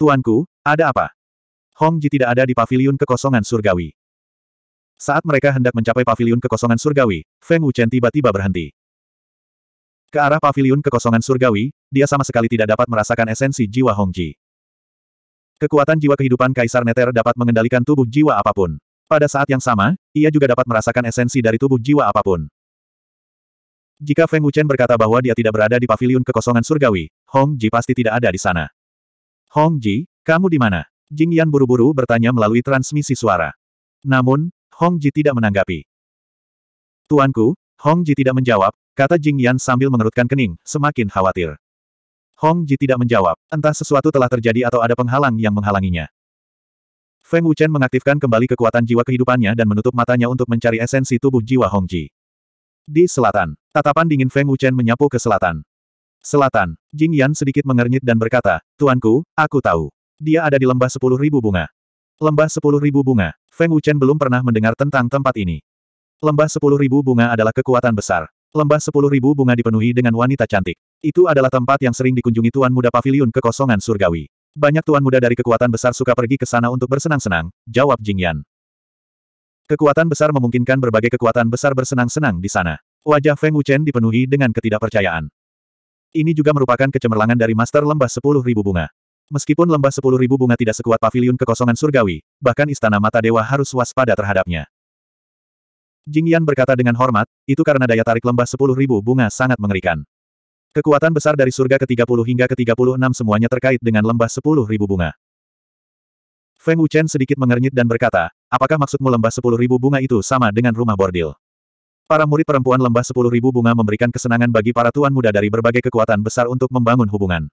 Tuanku, ada apa? Hong Ji tidak ada di paviliun kekosongan surgawi. Saat mereka hendak mencapai paviliun kekosongan surgawi, Feng Wuchen tiba-tiba berhenti. Ke arah paviliun kekosongan surgawi, dia sama sekali tidak dapat merasakan esensi jiwa Hong Ji. Kekuatan jiwa kehidupan Kaisar Neter dapat mengendalikan tubuh jiwa apapun. Pada saat yang sama, ia juga dapat merasakan esensi dari tubuh jiwa apapun. Jika Feng Wuchen berkata bahwa dia tidak berada di paviliun kekosongan surgawi, Hong Ji pasti tidak ada di sana. Hong Ji, kamu di mana? Jing Yan buru-buru bertanya melalui transmisi suara. Namun, Hong Ji tidak menanggapi. Tuanku, Hong Ji tidak menjawab, kata Jing Yan sambil mengerutkan kening, semakin khawatir. Hong Ji tidak menjawab, entah sesuatu telah terjadi atau ada penghalang yang menghalanginya. Feng Wuchen mengaktifkan kembali kekuatan jiwa kehidupannya dan menutup matanya untuk mencari esensi tubuh jiwa Hong Ji. Di selatan, tatapan dingin Feng Wuchen menyapu ke selatan. Selatan, Jing Yan sedikit mengernyit dan berkata, Tuanku, aku tahu. Dia ada di lembah sepuluh ribu bunga. Lembah sepuluh ribu bunga, Feng Wuchen belum pernah mendengar tentang tempat ini. Lembah sepuluh ribu bunga adalah kekuatan besar. Lembah sepuluh ribu bunga dipenuhi dengan wanita cantik. Itu adalah tempat yang sering dikunjungi Tuan Muda Paviliun Kekosongan Surgawi. Banyak Tuan Muda dari kekuatan besar suka pergi ke sana untuk bersenang-senang, jawab Jing Yan. Kekuatan besar memungkinkan berbagai kekuatan besar bersenang-senang di sana. Wajah Feng Wuchen dipenuhi dengan ketidakpercayaan. Ini juga merupakan kecemerlangan dari master lembah Sepuluh Ribu bunga. Meskipun lembah Sepuluh Ribu bunga tidak sekuat pavilion kekosongan surgawi, bahkan istana mata dewa harus waspada terhadapnya. Jing Yan berkata dengan hormat, itu karena daya tarik lembah Sepuluh Ribu bunga sangat mengerikan. Kekuatan besar dari surga ke-30 hingga ke-36 semuanya terkait dengan lembah Sepuluh Ribu bunga. Feng Wuchen sedikit mengernyit dan berkata, apakah maksudmu lembah Sepuluh Ribu bunga itu sama dengan rumah bordil? Para murid perempuan lembah sepuluh ribu bunga memberikan kesenangan bagi para tuan muda dari berbagai kekuatan besar untuk membangun hubungan.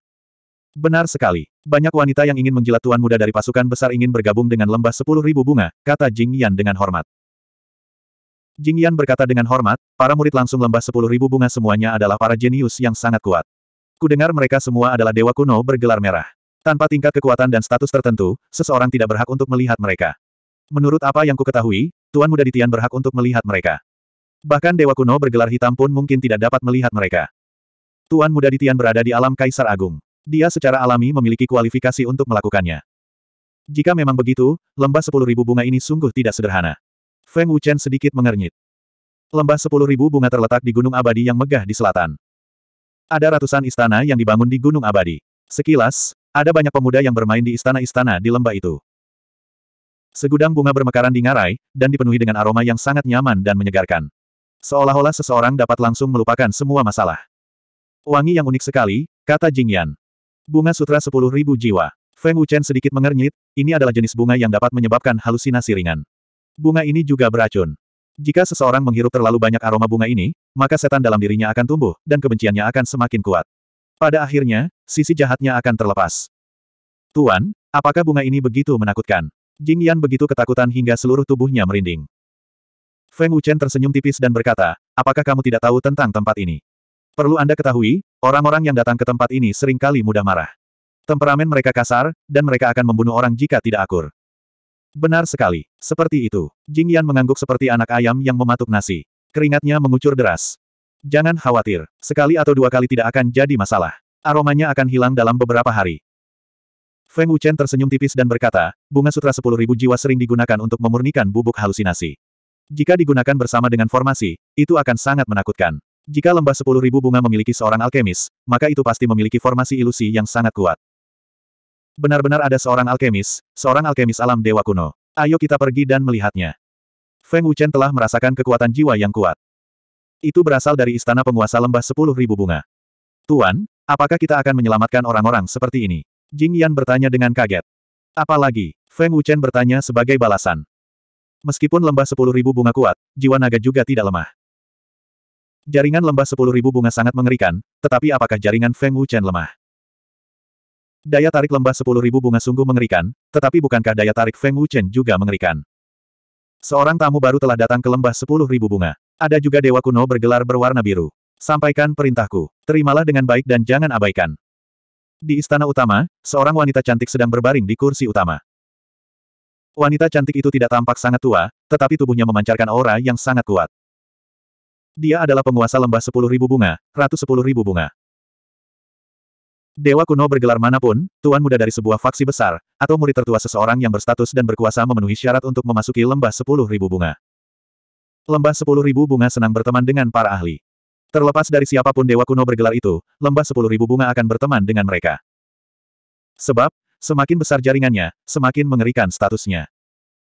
Benar sekali. Banyak wanita yang ingin menjilat tuan muda dari pasukan besar ingin bergabung dengan lembah sepuluh ribu bunga, kata Jing Yan dengan hormat. Jing Yan berkata dengan hormat, para murid langsung lembah sepuluh ribu bunga semuanya adalah para jenius yang sangat kuat. Kudengar mereka semua adalah dewa kuno bergelar merah. Tanpa tingkat kekuatan dan status tertentu, seseorang tidak berhak untuk melihat mereka. Menurut apa yang kuketahui, Tuan Muda di Tian berhak untuk melihat mereka. Bahkan dewa kuno bergelar hitam pun mungkin tidak dapat melihat mereka. Tuan Muda Ditian berada di alam Kaisar Agung. Dia secara alami memiliki kualifikasi untuk melakukannya. Jika memang begitu, lembah sepuluh ribu bunga ini sungguh tidak sederhana. Feng Wuchen sedikit mengernyit. Lembah sepuluh ribu bunga terletak di Gunung Abadi yang megah di selatan. Ada ratusan istana yang dibangun di Gunung Abadi. Sekilas, ada banyak pemuda yang bermain di istana-istana di lembah itu. Segudang bunga bermekaran di ngarai, dan dipenuhi dengan aroma yang sangat nyaman dan menyegarkan. Seolah-olah seseorang dapat langsung melupakan semua masalah. Wangi yang unik sekali, kata Jing Yan. Bunga sutra ribu jiwa. Feng Wuchen sedikit mengernyit, ini adalah jenis bunga yang dapat menyebabkan halusinasi ringan. Bunga ini juga beracun. Jika seseorang menghirup terlalu banyak aroma bunga ini, maka setan dalam dirinya akan tumbuh, dan kebenciannya akan semakin kuat. Pada akhirnya, sisi jahatnya akan terlepas. Tuan, apakah bunga ini begitu menakutkan? Jing Yan begitu ketakutan hingga seluruh tubuhnya merinding. Feng Wuchen tersenyum tipis dan berkata, apakah kamu tidak tahu tentang tempat ini? Perlu Anda ketahui, orang-orang yang datang ke tempat ini seringkali mudah marah. Temperamen mereka kasar, dan mereka akan membunuh orang jika tidak akur. Benar sekali. Seperti itu. Jing Yan mengangguk seperti anak ayam yang mematuk nasi. Keringatnya mengucur deras. Jangan khawatir. Sekali atau dua kali tidak akan jadi masalah. Aromanya akan hilang dalam beberapa hari. Feng Wuchen tersenyum tipis dan berkata, bunga sutra 10.000 jiwa sering digunakan untuk memurnikan bubuk halusinasi. Jika digunakan bersama dengan formasi, itu akan sangat menakutkan. Jika lembah sepuluh ribu bunga memiliki seorang alkemis, maka itu pasti memiliki formasi ilusi yang sangat kuat. Benar-benar ada seorang alkemis, seorang alkemis alam dewa kuno. Ayo kita pergi dan melihatnya. Feng Wuchen telah merasakan kekuatan jiwa yang kuat. Itu berasal dari istana penguasa lembah sepuluh ribu bunga. Tuan, apakah kita akan menyelamatkan orang-orang seperti ini? Jing Yan bertanya dengan kaget. Apalagi, Feng Wuchen bertanya sebagai balasan. Meskipun lembah sepuluh ribu bunga kuat, jiwa naga juga tidak lemah. Jaringan lembah sepuluh ribu bunga sangat mengerikan, tetapi apakah jaringan Feng Wuchen lemah? Daya tarik lembah sepuluh ribu bunga sungguh mengerikan, tetapi bukankah daya tarik Feng Wuchen juga mengerikan? Seorang tamu baru telah datang ke lembah sepuluh ribu bunga. Ada juga dewa kuno bergelar berwarna biru. Sampaikan perintahku, terimalah dengan baik dan jangan abaikan. Di istana utama, seorang wanita cantik sedang berbaring di kursi utama. Wanita cantik itu tidak tampak sangat tua, tetapi tubuhnya memancarkan aura yang sangat kuat. Dia adalah penguasa lembah sepuluh ribu bunga, ratus sepuluh ribu bunga. Dewa kuno bergelar manapun, tuan muda dari sebuah faksi besar, atau murid tertua seseorang yang berstatus dan berkuasa memenuhi syarat untuk memasuki lembah sepuluh ribu bunga. Lembah sepuluh ribu bunga senang berteman dengan para ahli. Terlepas dari siapapun dewa kuno bergelar itu, lembah sepuluh ribu bunga akan berteman dengan mereka. Sebab, Semakin besar jaringannya, semakin mengerikan statusnya.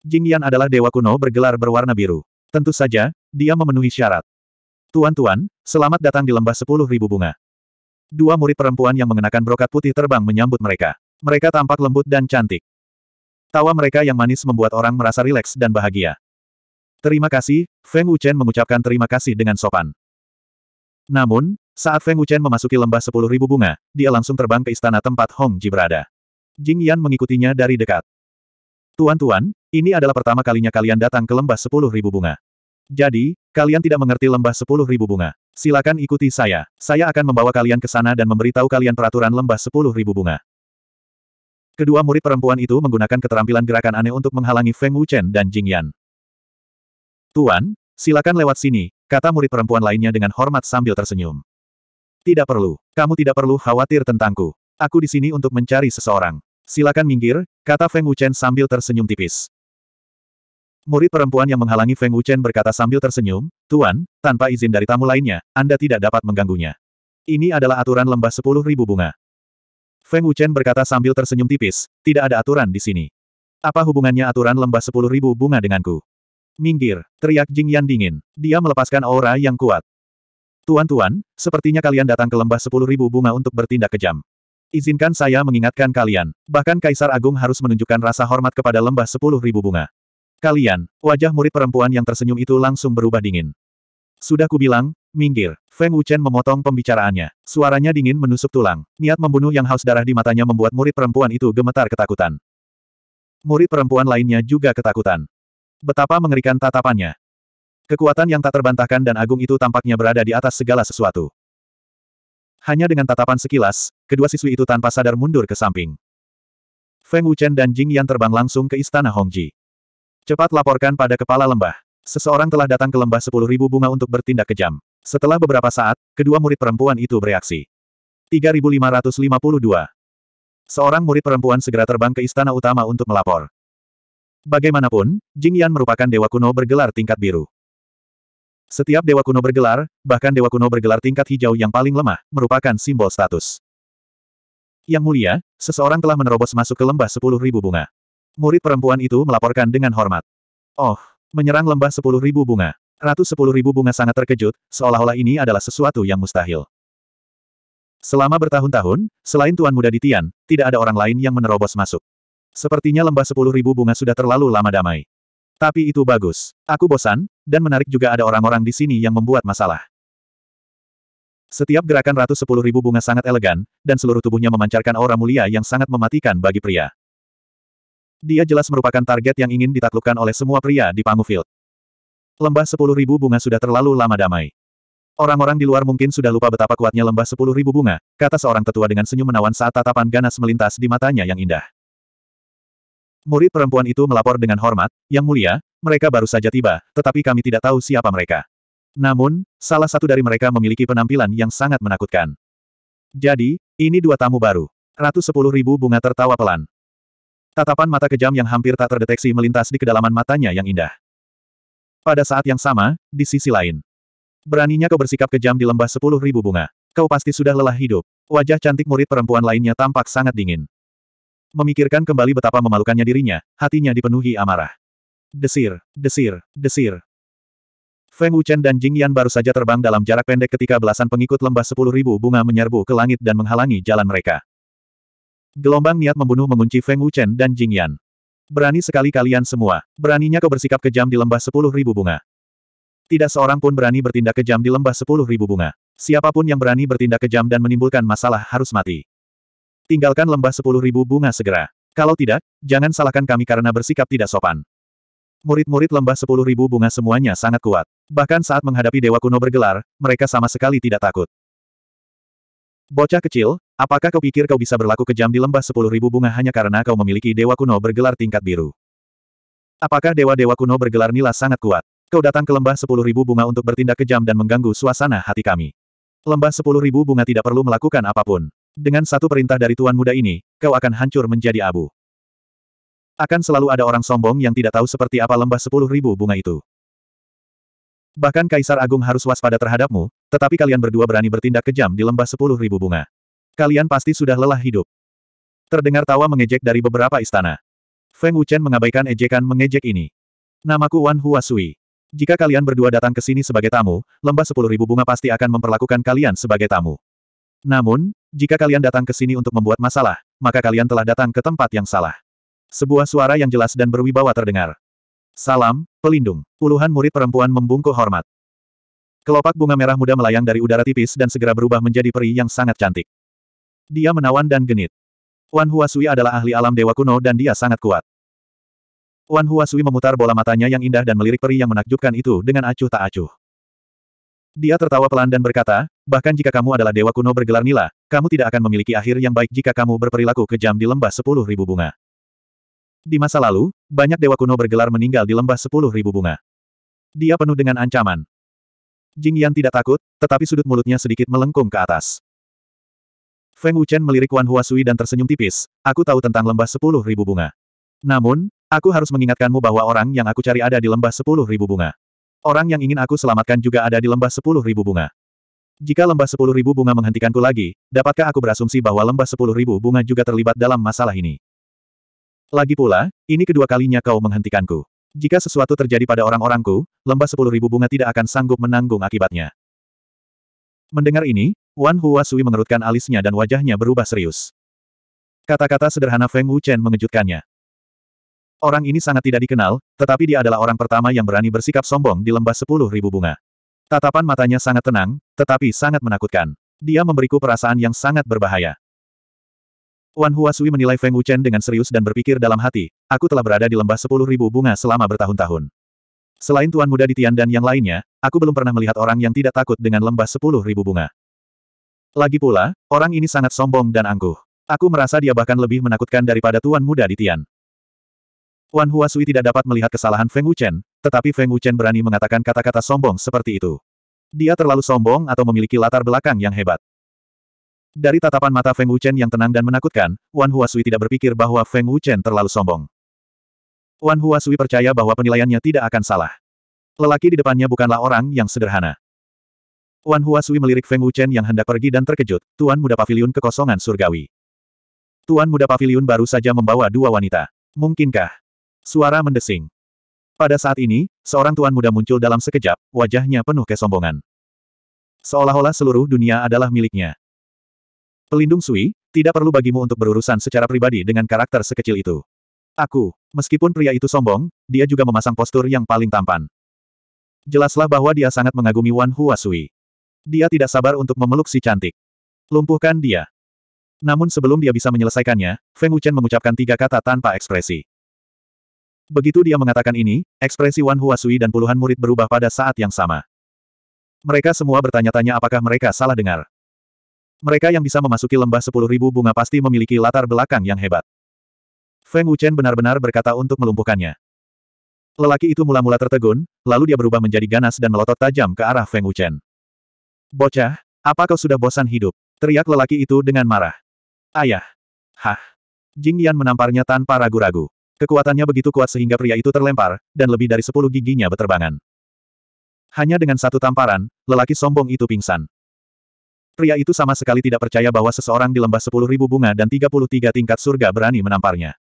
Jing Yan adalah dewa kuno bergelar berwarna biru. Tentu saja, dia memenuhi syarat. Tuan-tuan, selamat datang di lembah sepuluh ribu bunga. Dua murid perempuan yang mengenakan brokat putih terbang menyambut mereka. Mereka tampak lembut dan cantik. Tawa mereka yang manis membuat orang merasa rileks dan bahagia. Terima kasih, Feng Wuchen mengucapkan terima kasih dengan sopan. Namun, saat Feng Wuchen memasuki lembah sepuluh ribu bunga, dia langsung terbang ke istana tempat Hong Ji berada. Jing Yan mengikutinya dari dekat. Tuan-tuan, ini adalah pertama kalinya kalian datang ke lembah sepuluh ribu bunga. Jadi, kalian tidak mengerti lembah sepuluh ribu bunga. Silakan ikuti saya. Saya akan membawa kalian ke sana dan memberitahu kalian peraturan lembah sepuluh ribu bunga. Kedua murid perempuan itu menggunakan keterampilan gerakan aneh untuk menghalangi Feng Wuchen dan Jing Yan. Tuan, silakan lewat sini, kata murid perempuan lainnya dengan hormat sambil tersenyum. Tidak perlu, kamu tidak perlu khawatir tentangku. Aku di sini untuk mencari seseorang. Silakan minggir, kata Feng Wuchen sambil tersenyum tipis. Murid perempuan yang menghalangi Feng Wuchen berkata sambil tersenyum, Tuan, tanpa izin dari tamu lainnya, Anda tidak dapat mengganggunya. Ini adalah aturan lembah sepuluh ribu bunga. Feng Wuchen berkata sambil tersenyum tipis, tidak ada aturan di sini. Apa hubungannya aturan lembah sepuluh ribu bunga denganku? Minggir, teriak Jing Yan dingin. Dia melepaskan aura yang kuat. Tuan-tuan, sepertinya kalian datang ke lembah sepuluh ribu bunga untuk bertindak kejam. Izinkan saya mengingatkan kalian, bahkan Kaisar Agung harus menunjukkan rasa hormat kepada lembah sepuluh ribu bunga. Kalian, wajah murid perempuan yang tersenyum itu langsung berubah dingin. Sudah kubilang, minggir. Feng Wuchen memotong pembicaraannya. Suaranya dingin menusuk tulang. Niat membunuh yang haus darah di matanya membuat murid perempuan itu gemetar ketakutan. Murid perempuan lainnya juga ketakutan. Betapa mengerikan tatapannya. Kekuatan yang tak terbantahkan dan agung itu tampaknya berada di atas segala sesuatu. Hanya dengan tatapan sekilas, kedua siswi itu tanpa sadar mundur ke samping. Feng Wuchen dan Jing Yan terbang langsung ke istana Hongji. Cepat laporkan pada kepala lembah. Seseorang telah datang ke lembah sepuluh ribu bunga untuk bertindak kejam. Setelah beberapa saat, kedua murid perempuan itu bereaksi. 3552. Seorang murid perempuan segera terbang ke istana utama untuk melapor. Bagaimanapun, Jing Yan merupakan dewa kuno bergelar tingkat biru. Setiap dewa kuno bergelar, bahkan dewa kuno bergelar tingkat hijau yang paling lemah, merupakan simbol status. Yang mulia, seseorang telah menerobos masuk ke lembah sepuluh ribu bunga. Murid perempuan itu melaporkan dengan hormat. Oh, menyerang lembah sepuluh ribu bunga. Ratu sepuluh ribu bunga sangat terkejut, seolah-olah ini adalah sesuatu yang mustahil. Selama bertahun-tahun, selain Tuan Muda Ditian, tidak ada orang lain yang menerobos masuk. Sepertinya lembah sepuluh ribu bunga sudah terlalu lama damai. Tapi itu bagus. Aku bosan, dan menarik juga ada orang-orang di sini yang membuat masalah. Setiap gerakan ratus sepuluh ribu bunga sangat elegan, dan seluruh tubuhnya memancarkan aura mulia yang sangat mematikan bagi pria. Dia jelas merupakan target yang ingin ditaklukkan oleh semua pria di Pangufield. Lembah sepuluh ribu bunga sudah terlalu lama damai. Orang-orang di luar mungkin sudah lupa betapa kuatnya lembah sepuluh ribu bunga, kata seorang tetua dengan senyum menawan saat tatapan ganas melintas di matanya yang indah. Murid perempuan itu melapor dengan hormat, Yang Mulia, mereka baru saja tiba, tetapi kami tidak tahu siapa mereka. Namun, salah satu dari mereka memiliki penampilan yang sangat menakutkan. Jadi, ini dua tamu baru. Ratu sepuluh ribu bunga tertawa pelan. Tatapan mata kejam yang hampir tak terdeteksi melintas di kedalaman matanya yang indah. Pada saat yang sama, di sisi lain. Beraninya kau bersikap kejam di lembah sepuluh ribu bunga. Kau pasti sudah lelah hidup. Wajah cantik murid perempuan lainnya tampak sangat dingin. Memikirkan kembali betapa memalukannya dirinya, hatinya dipenuhi amarah. Desir, desir, desir. Feng Wuchen dan Jing Yan baru saja terbang dalam jarak pendek ketika belasan pengikut lembah sepuluh ribu bunga menyerbu ke langit dan menghalangi jalan mereka. Gelombang niat membunuh mengunci Feng Wuchen dan Jing Yan. Berani sekali kalian semua. Beraninya kau bersikap kejam di lembah sepuluh ribu bunga. Tidak seorang pun berani bertindak kejam di lembah sepuluh ribu bunga. Siapapun yang berani bertindak kejam dan menimbulkan masalah harus mati. Tinggalkan lembah sepuluh ribu bunga segera. Kalau tidak, jangan salahkan kami karena bersikap tidak sopan. Murid-murid lembah sepuluh ribu bunga semuanya sangat kuat. Bahkan saat menghadapi dewa kuno bergelar, mereka sama sekali tidak takut. Bocah kecil, apakah kau pikir kau bisa berlaku kejam di lembah sepuluh ribu bunga hanya karena kau memiliki dewa kuno bergelar tingkat biru? Apakah dewa-dewa kuno bergelar nila sangat kuat? Kau datang ke lembah sepuluh ribu bunga untuk bertindak kejam dan mengganggu suasana hati kami. Lembah sepuluh ribu bunga tidak perlu melakukan apapun. Dengan satu perintah dari tuan muda ini, kau akan hancur menjadi abu. Akan selalu ada orang sombong yang tidak tahu seperti apa lembah sepuluh ribu bunga itu. Bahkan Kaisar Agung harus waspada terhadapmu, tetapi kalian berdua berani bertindak kejam di lembah sepuluh ribu bunga. Kalian pasti sudah lelah hidup. Terdengar tawa mengejek dari beberapa istana. Feng Wuchen mengabaikan ejekan mengejek ini. Namaku Wan Hua Sui. Jika kalian berdua datang ke sini sebagai tamu, lembah sepuluh ribu bunga pasti akan memperlakukan kalian sebagai tamu. Namun, jika kalian datang ke sini untuk membuat masalah, maka kalian telah datang ke tempat yang salah. Sebuah suara yang jelas dan berwibawa terdengar. Salam, pelindung. Puluhan murid perempuan membungkuk hormat. Kelopak bunga merah muda melayang dari udara tipis dan segera berubah menjadi peri yang sangat cantik. Dia menawan dan genit. Wan Huasui adalah ahli alam dewa kuno dan dia sangat kuat. Wan Huasui memutar bola matanya yang indah dan melirik peri yang menakjubkan itu dengan acuh tak acuh. Dia tertawa pelan dan berkata, Bahkan jika kamu adalah dewa kuno bergelar nila, kamu tidak akan memiliki akhir yang baik jika kamu berperilaku kejam di lembah sepuluh ribu bunga. Di masa lalu, banyak dewa kuno bergelar meninggal di lembah sepuluh ribu bunga. Dia penuh dengan ancaman. Jing Yan tidak takut, tetapi sudut mulutnya sedikit melengkung ke atas. Feng Wuchen melirik Wan Huasui dan tersenyum tipis, aku tahu tentang lembah sepuluh ribu bunga. Namun, aku harus mengingatkanmu bahwa orang yang aku cari ada di lembah sepuluh ribu bunga. Orang yang ingin aku selamatkan juga ada di lembah sepuluh ribu bunga. Jika lembah sepuluh ribu bunga menghentikanku lagi, dapatkah aku berasumsi bahwa lembah sepuluh ribu bunga juga terlibat dalam masalah ini? Lagi pula, ini kedua kalinya kau menghentikanku. Jika sesuatu terjadi pada orang-orangku, lembah sepuluh ribu bunga tidak akan sanggup menanggung akibatnya. Mendengar ini, Wan Hua Sui mengerutkan alisnya dan wajahnya berubah serius. Kata-kata sederhana Feng Wuchen mengejutkannya. Orang ini sangat tidak dikenal, tetapi dia adalah orang pertama yang berani bersikap sombong di lembah sepuluh ribu bunga. Tatapan matanya sangat tenang, tetapi sangat menakutkan. Dia memberiku perasaan yang sangat berbahaya. Wan Huasui menilai Feng Wuchen dengan serius dan berpikir dalam hati, aku telah berada di lembah sepuluh ribu bunga selama bertahun-tahun. Selain Tuan Muda di Tian dan yang lainnya, aku belum pernah melihat orang yang tidak takut dengan lembah sepuluh ribu bunga. Lagi pula, orang ini sangat sombong dan angkuh. Aku merasa dia bahkan lebih menakutkan daripada Tuan Muda di Tian. Wan Huasui tidak dapat melihat kesalahan Feng Wuchen, tetapi Feng Wuchen berani mengatakan kata-kata sombong seperti itu. Dia terlalu sombong atau memiliki latar belakang yang hebat. Dari tatapan mata Feng Wuchen yang tenang dan menakutkan, Wan Huasui tidak berpikir bahwa Feng Wuchen terlalu sombong. Wan Huasui percaya bahwa penilaiannya tidak akan salah. Lelaki di depannya bukanlah orang yang sederhana. Wan Huasui melirik Feng Wuchen yang hendak pergi dan terkejut, Tuan Muda Paviliun kekosongan surgawi. Tuan Muda Paviliun baru saja membawa dua wanita. Mungkinkah? Suara mendesing. Pada saat ini, seorang tuan muda muncul dalam sekejap, wajahnya penuh kesombongan. Seolah-olah seluruh dunia adalah miliknya. Pelindung Sui, tidak perlu bagimu untuk berurusan secara pribadi dengan karakter sekecil itu. Aku, meskipun pria itu sombong, dia juga memasang postur yang paling tampan. Jelaslah bahwa dia sangat mengagumi Wan Hua Sui. Dia tidak sabar untuk memeluk si cantik. Lumpuhkan dia. Namun sebelum dia bisa menyelesaikannya, Feng Wuchen mengucapkan tiga kata tanpa ekspresi. Begitu dia mengatakan ini, ekspresi Wan Huasui dan puluhan murid berubah pada saat yang sama. Mereka semua bertanya-tanya apakah mereka salah dengar. Mereka yang bisa memasuki lembah sepuluh ribu bunga pasti memiliki latar belakang yang hebat. Feng Wuchen benar-benar berkata untuk melumpuhkannya. Lelaki itu mula-mula tertegun, lalu dia berubah menjadi ganas dan melotot tajam ke arah Feng Wuchen. Bocah, apa kau sudah bosan hidup? Teriak lelaki itu dengan marah. Ayah. Hah. Jing Yan menamparnya tanpa ragu-ragu. Kekuatannya begitu kuat sehingga pria itu terlempar, dan lebih dari sepuluh giginya beterbangan. Hanya dengan satu tamparan, lelaki sombong itu pingsan. Pria itu sama sekali tidak percaya bahwa seseorang di lembah sepuluh ribu bunga dan tiga puluh tiga tingkat surga berani menamparnya.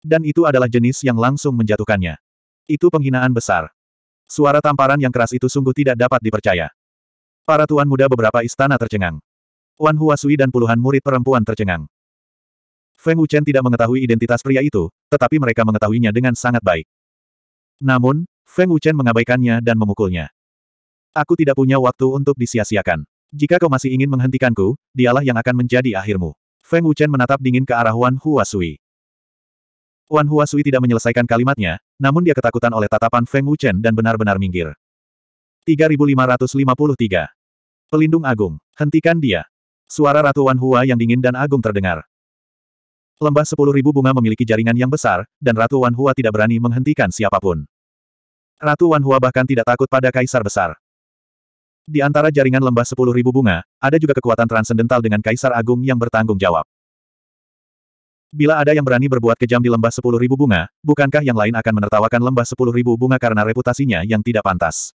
Dan itu adalah jenis yang langsung menjatuhkannya. Itu penghinaan besar. Suara tamparan yang keras itu sungguh tidak dapat dipercaya. Para tuan muda beberapa istana tercengang. Wan Huasui dan puluhan murid perempuan tercengang. Feng Wuchen tidak mengetahui identitas pria itu, tetapi mereka mengetahuinya dengan sangat baik. Namun, Feng Wuchen mengabaikannya dan memukulnya. Aku tidak punya waktu untuk disia-siakan. Jika kau masih ingin menghentikanku, dialah yang akan menjadi akhirmu. Feng Wuchen menatap dingin ke arah Wan Huasui. Wan Huasui tidak menyelesaikan kalimatnya, namun dia ketakutan oleh tatapan Feng Wuchen dan benar-benar minggir. 3553. Pelindung Agung, hentikan dia. Suara Ratu Wan Hua yang dingin dan agung terdengar. Lembah sepuluh ribu bunga memiliki jaringan yang besar, dan Ratu Wan Hua tidak berani menghentikan siapapun. Ratu Wan Hua bahkan tidak takut pada kaisar besar. Di antara jaringan lembah sepuluh ribu bunga, ada juga kekuatan transendental dengan kaisar agung yang bertanggung jawab. Bila ada yang berani berbuat kejam di lembah sepuluh ribu bunga, bukankah yang lain akan menertawakan lembah sepuluh ribu bunga karena reputasinya yang tidak pantas?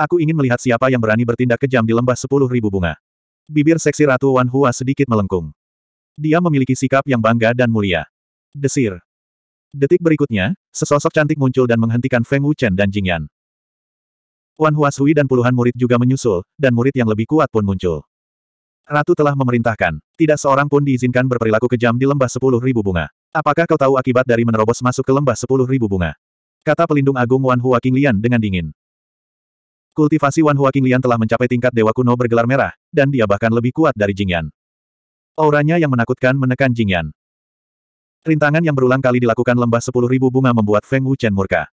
Aku ingin melihat siapa yang berani bertindak kejam di lembah sepuluh ribu bunga. Bibir seksi Ratu Wan Hua sedikit melengkung. Dia memiliki sikap yang bangga dan mulia. Desir. Detik berikutnya, sesosok cantik muncul dan menghentikan Feng Wuchen dan Jing Yan. Wan Huasui dan puluhan murid juga menyusul, dan murid yang lebih kuat pun muncul. Ratu telah memerintahkan, tidak seorang pun diizinkan berperilaku kejam di lembah sepuluh ribu bunga. Apakah kau tahu akibat dari menerobos masuk ke lembah sepuluh ribu bunga? Kata pelindung agung Wan Hua Qinglian dengan dingin. Kultivasi Wan Hua Qinglian telah mencapai tingkat dewa kuno bergelar merah, dan dia bahkan lebih kuat dari Jing Yan. Auranya yang menakutkan menekan Jingyan. Rintangan yang berulang kali dilakukan lembah sepuluh ribu bunga membuat Feng Wu Chen murka.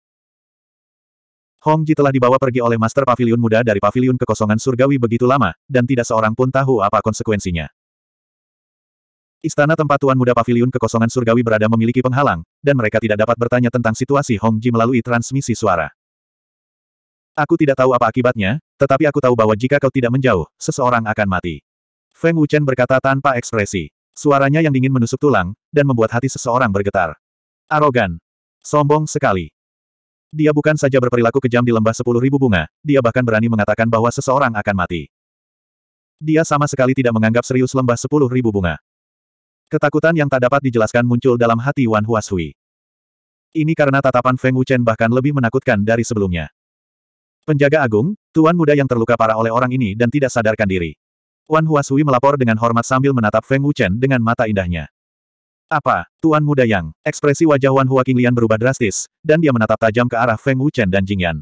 Hong Ji telah dibawa pergi oleh Master Pavilion Muda dari Pavilion Kekosongan Surgawi begitu lama, dan tidak seorang pun tahu apa konsekuensinya. Istana tempat Tuan Muda Pavilion Kekosongan Surgawi berada memiliki penghalang, dan mereka tidak dapat bertanya tentang situasi Hong Ji melalui transmisi suara. Aku tidak tahu apa akibatnya, tetapi aku tahu bahwa jika kau tidak menjauh, seseorang akan mati. Feng Wuchen berkata tanpa ekspresi. Suaranya yang dingin menusuk tulang, dan membuat hati seseorang bergetar. Arogan. Sombong sekali. Dia bukan saja berperilaku kejam di lembah sepuluh ribu bunga, dia bahkan berani mengatakan bahwa seseorang akan mati. Dia sama sekali tidak menganggap serius lembah sepuluh ribu bunga. Ketakutan yang tak dapat dijelaskan muncul dalam hati Wan Huashui. Ini karena tatapan Feng Wuchen bahkan lebih menakutkan dari sebelumnya. Penjaga agung, tuan muda yang terluka parah oleh orang ini dan tidak sadarkan diri. Tuan Huasui melapor dengan hormat sambil menatap Feng Wuchen dengan mata indahnya. Apa, Tuan Muda Yang? Ekspresi wajah Wan Hua Qinglian berubah drastis, dan dia menatap tajam ke arah Feng Wuchen dan Jingyan.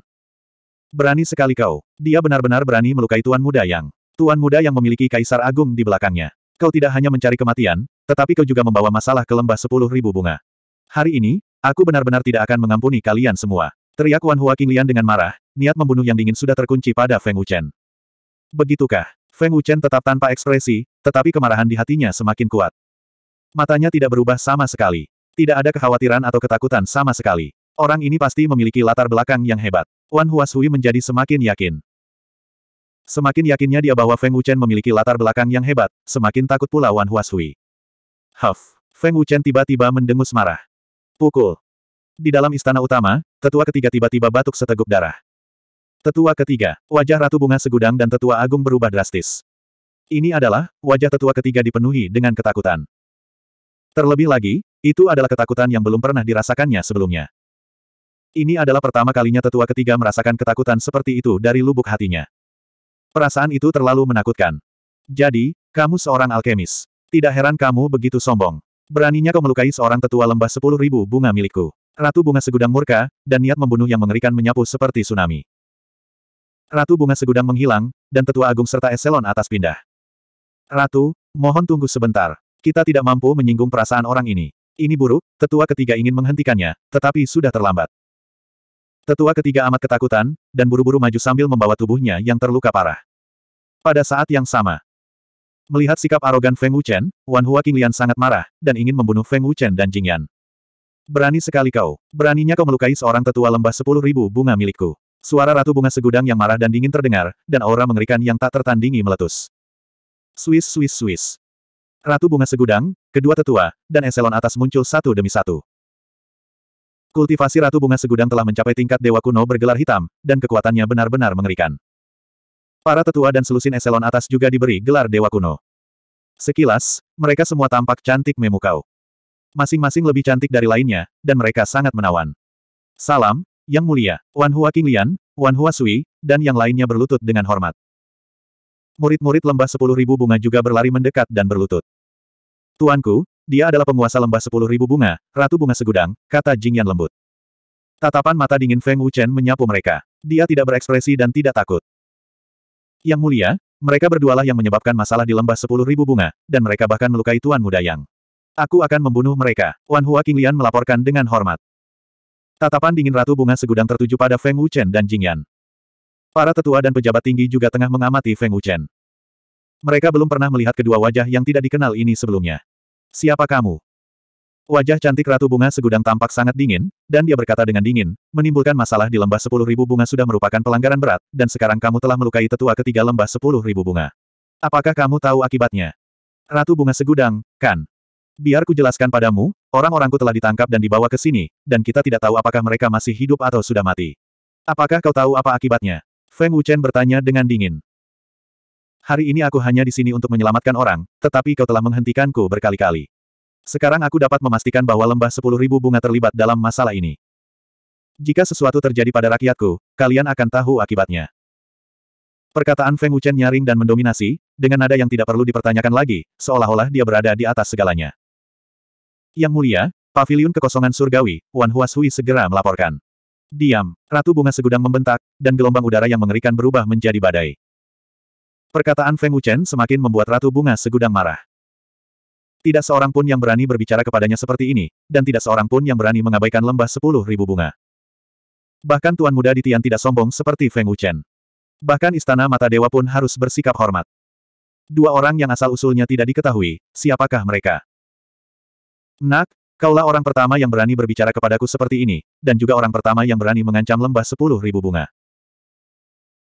Berani sekali kau. Dia benar-benar berani melukai Tuan Muda Yang. Tuan Muda Yang memiliki Kaisar Agung di belakangnya. Kau tidak hanya mencari kematian, tetapi kau juga membawa masalah ke lembah sepuluh ribu bunga. Hari ini, aku benar-benar tidak akan mengampuni kalian semua. Teriak Wan Hua Qinglian dengan marah, niat membunuh yang dingin sudah terkunci pada Feng Wuchen. Begitukah? Feng Wuchen tetap tanpa ekspresi, tetapi kemarahan di hatinya semakin kuat. Matanya tidak berubah sama sekali. Tidak ada kekhawatiran atau ketakutan sama sekali. Orang ini pasti memiliki latar belakang yang hebat. Wan Huasui menjadi semakin yakin. Semakin yakinnya dia bahwa Feng Wuchen memiliki latar belakang yang hebat, semakin takut pula Wan Huasui. Huff! Feng Wuchen tiba-tiba mendengus marah. Pukul! Di dalam istana utama, tetua ketiga tiba-tiba batuk seteguk darah. Tetua ketiga, wajah Ratu Bunga Segudang dan Tetua Agung berubah drastis. Ini adalah, wajah tetua ketiga dipenuhi dengan ketakutan. Terlebih lagi, itu adalah ketakutan yang belum pernah dirasakannya sebelumnya. Ini adalah pertama kalinya tetua ketiga merasakan ketakutan seperti itu dari lubuk hatinya. Perasaan itu terlalu menakutkan. Jadi, kamu seorang alkemis. Tidak heran kamu begitu sombong. Beraninya kau melukai seorang tetua lembah sepuluh ribu bunga milikku. Ratu bunga segudang murka, dan niat membunuh yang mengerikan menyapu seperti tsunami. Ratu Bunga Segudang menghilang, dan Tetua Agung serta Eselon atas pindah. Ratu, mohon tunggu sebentar. Kita tidak mampu menyinggung perasaan orang ini. Ini buruk, tetua ketiga ingin menghentikannya, tetapi sudah terlambat. Tetua ketiga amat ketakutan, dan buru-buru maju sambil membawa tubuhnya yang terluka parah. Pada saat yang sama, melihat sikap arogan Feng Wuchen, Wan Hua Qinglian sangat marah, dan ingin membunuh Feng Wuchen dan Jingyan. Berani sekali kau, beraninya kau melukai seorang tetua lembah sepuluh ribu bunga milikku. Suara Ratu Bunga Segudang yang marah dan dingin terdengar, dan aura mengerikan yang tak tertandingi meletus. Swiss, Swiss, Swiss. Ratu Bunga Segudang, kedua tetua, dan eselon atas muncul satu demi satu. Kultivasi Ratu Bunga Segudang telah mencapai tingkat Dewa Kuno bergelar hitam, dan kekuatannya benar-benar mengerikan. Para tetua dan selusin eselon atas juga diberi gelar Dewa Kuno. Sekilas, mereka semua tampak cantik memukau masing-masing lebih cantik dari lainnya, dan mereka sangat menawan. Salam, yang mulia, Wan Hua Qinglian, Wan Hua Sui, dan yang lainnya berlutut dengan hormat. Murid-murid lembah sepuluh ribu bunga juga berlari mendekat dan berlutut. Tuanku, dia adalah penguasa lembah sepuluh ribu bunga, Ratu Bunga Segudang, kata Jing Yan lembut. Tatapan mata dingin Feng Wuchen menyapu mereka. Dia tidak berekspresi dan tidak takut. Yang mulia, mereka berdualah yang menyebabkan masalah di lembah sepuluh ribu bunga, dan mereka bahkan melukai Tuan Muda Yang. Aku akan membunuh mereka, Wan Hua Qinglian melaporkan dengan hormat. Tatapan dingin Ratu Bunga Segudang tertuju pada Feng Wuchen dan Jing Yan. Para tetua dan pejabat tinggi juga tengah mengamati Feng Wuchen. Mereka belum pernah melihat kedua wajah yang tidak dikenal ini sebelumnya. Siapa kamu? Wajah cantik Ratu Bunga Segudang tampak sangat dingin, dan dia berkata dengan dingin, menimbulkan masalah di lembah sepuluh ribu bunga sudah merupakan pelanggaran berat, dan sekarang kamu telah melukai tetua ketiga lembah sepuluh ribu bunga. Apakah kamu tahu akibatnya? Ratu Bunga Segudang, kan? Biar ku jelaskan padamu, orang-orangku telah ditangkap dan dibawa ke sini, dan kita tidak tahu apakah mereka masih hidup atau sudah mati. Apakah kau tahu apa akibatnya? Feng Wuchen bertanya dengan dingin. Hari ini aku hanya di sini untuk menyelamatkan orang, tetapi kau telah menghentikanku berkali-kali. Sekarang aku dapat memastikan bahwa lembah sepuluh ribu bunga terlibat dalam masalah ini. Jika sesuatu terjadi pada rakyatku, kalian akan tahu akibatnya. Perkataan Feng Wuchen nyaring dan mendominasi, dengan nada yang tidak perlu dipertanyakan lagi, seolah-olah dia berada di atas segalanya. Yang mulia, Paviliun kekosongan surgawi, Wan Huashui segera melaporkan. Diam, Ratu Bunga Segudang membentak, dan gelombang udara yang mengerikan berubah menjadi badai. Perkataan Feng Wuchen semakin membuat Ratu Bunga Segudang marah. Tidak seorang pun yang berani berbicara kepadanya seperti ini, dan tidak seorang pun yang berani mengabaikan lembah sepuluh ribu bunga. Bahkan tuan muda di Tian tidak sombong seperti Feng Wuchen. Bahkan istana mata dewa pun harus bersikap hormat. Dua orang yang asal-usulnya tidak diketahui, siapakah mereka? Nak, kaulah orang pertama yang berani berbicara kepadaku seperti ini, dan juga orang pertama yang berani mengancam lembah sepuluh ribu bunga.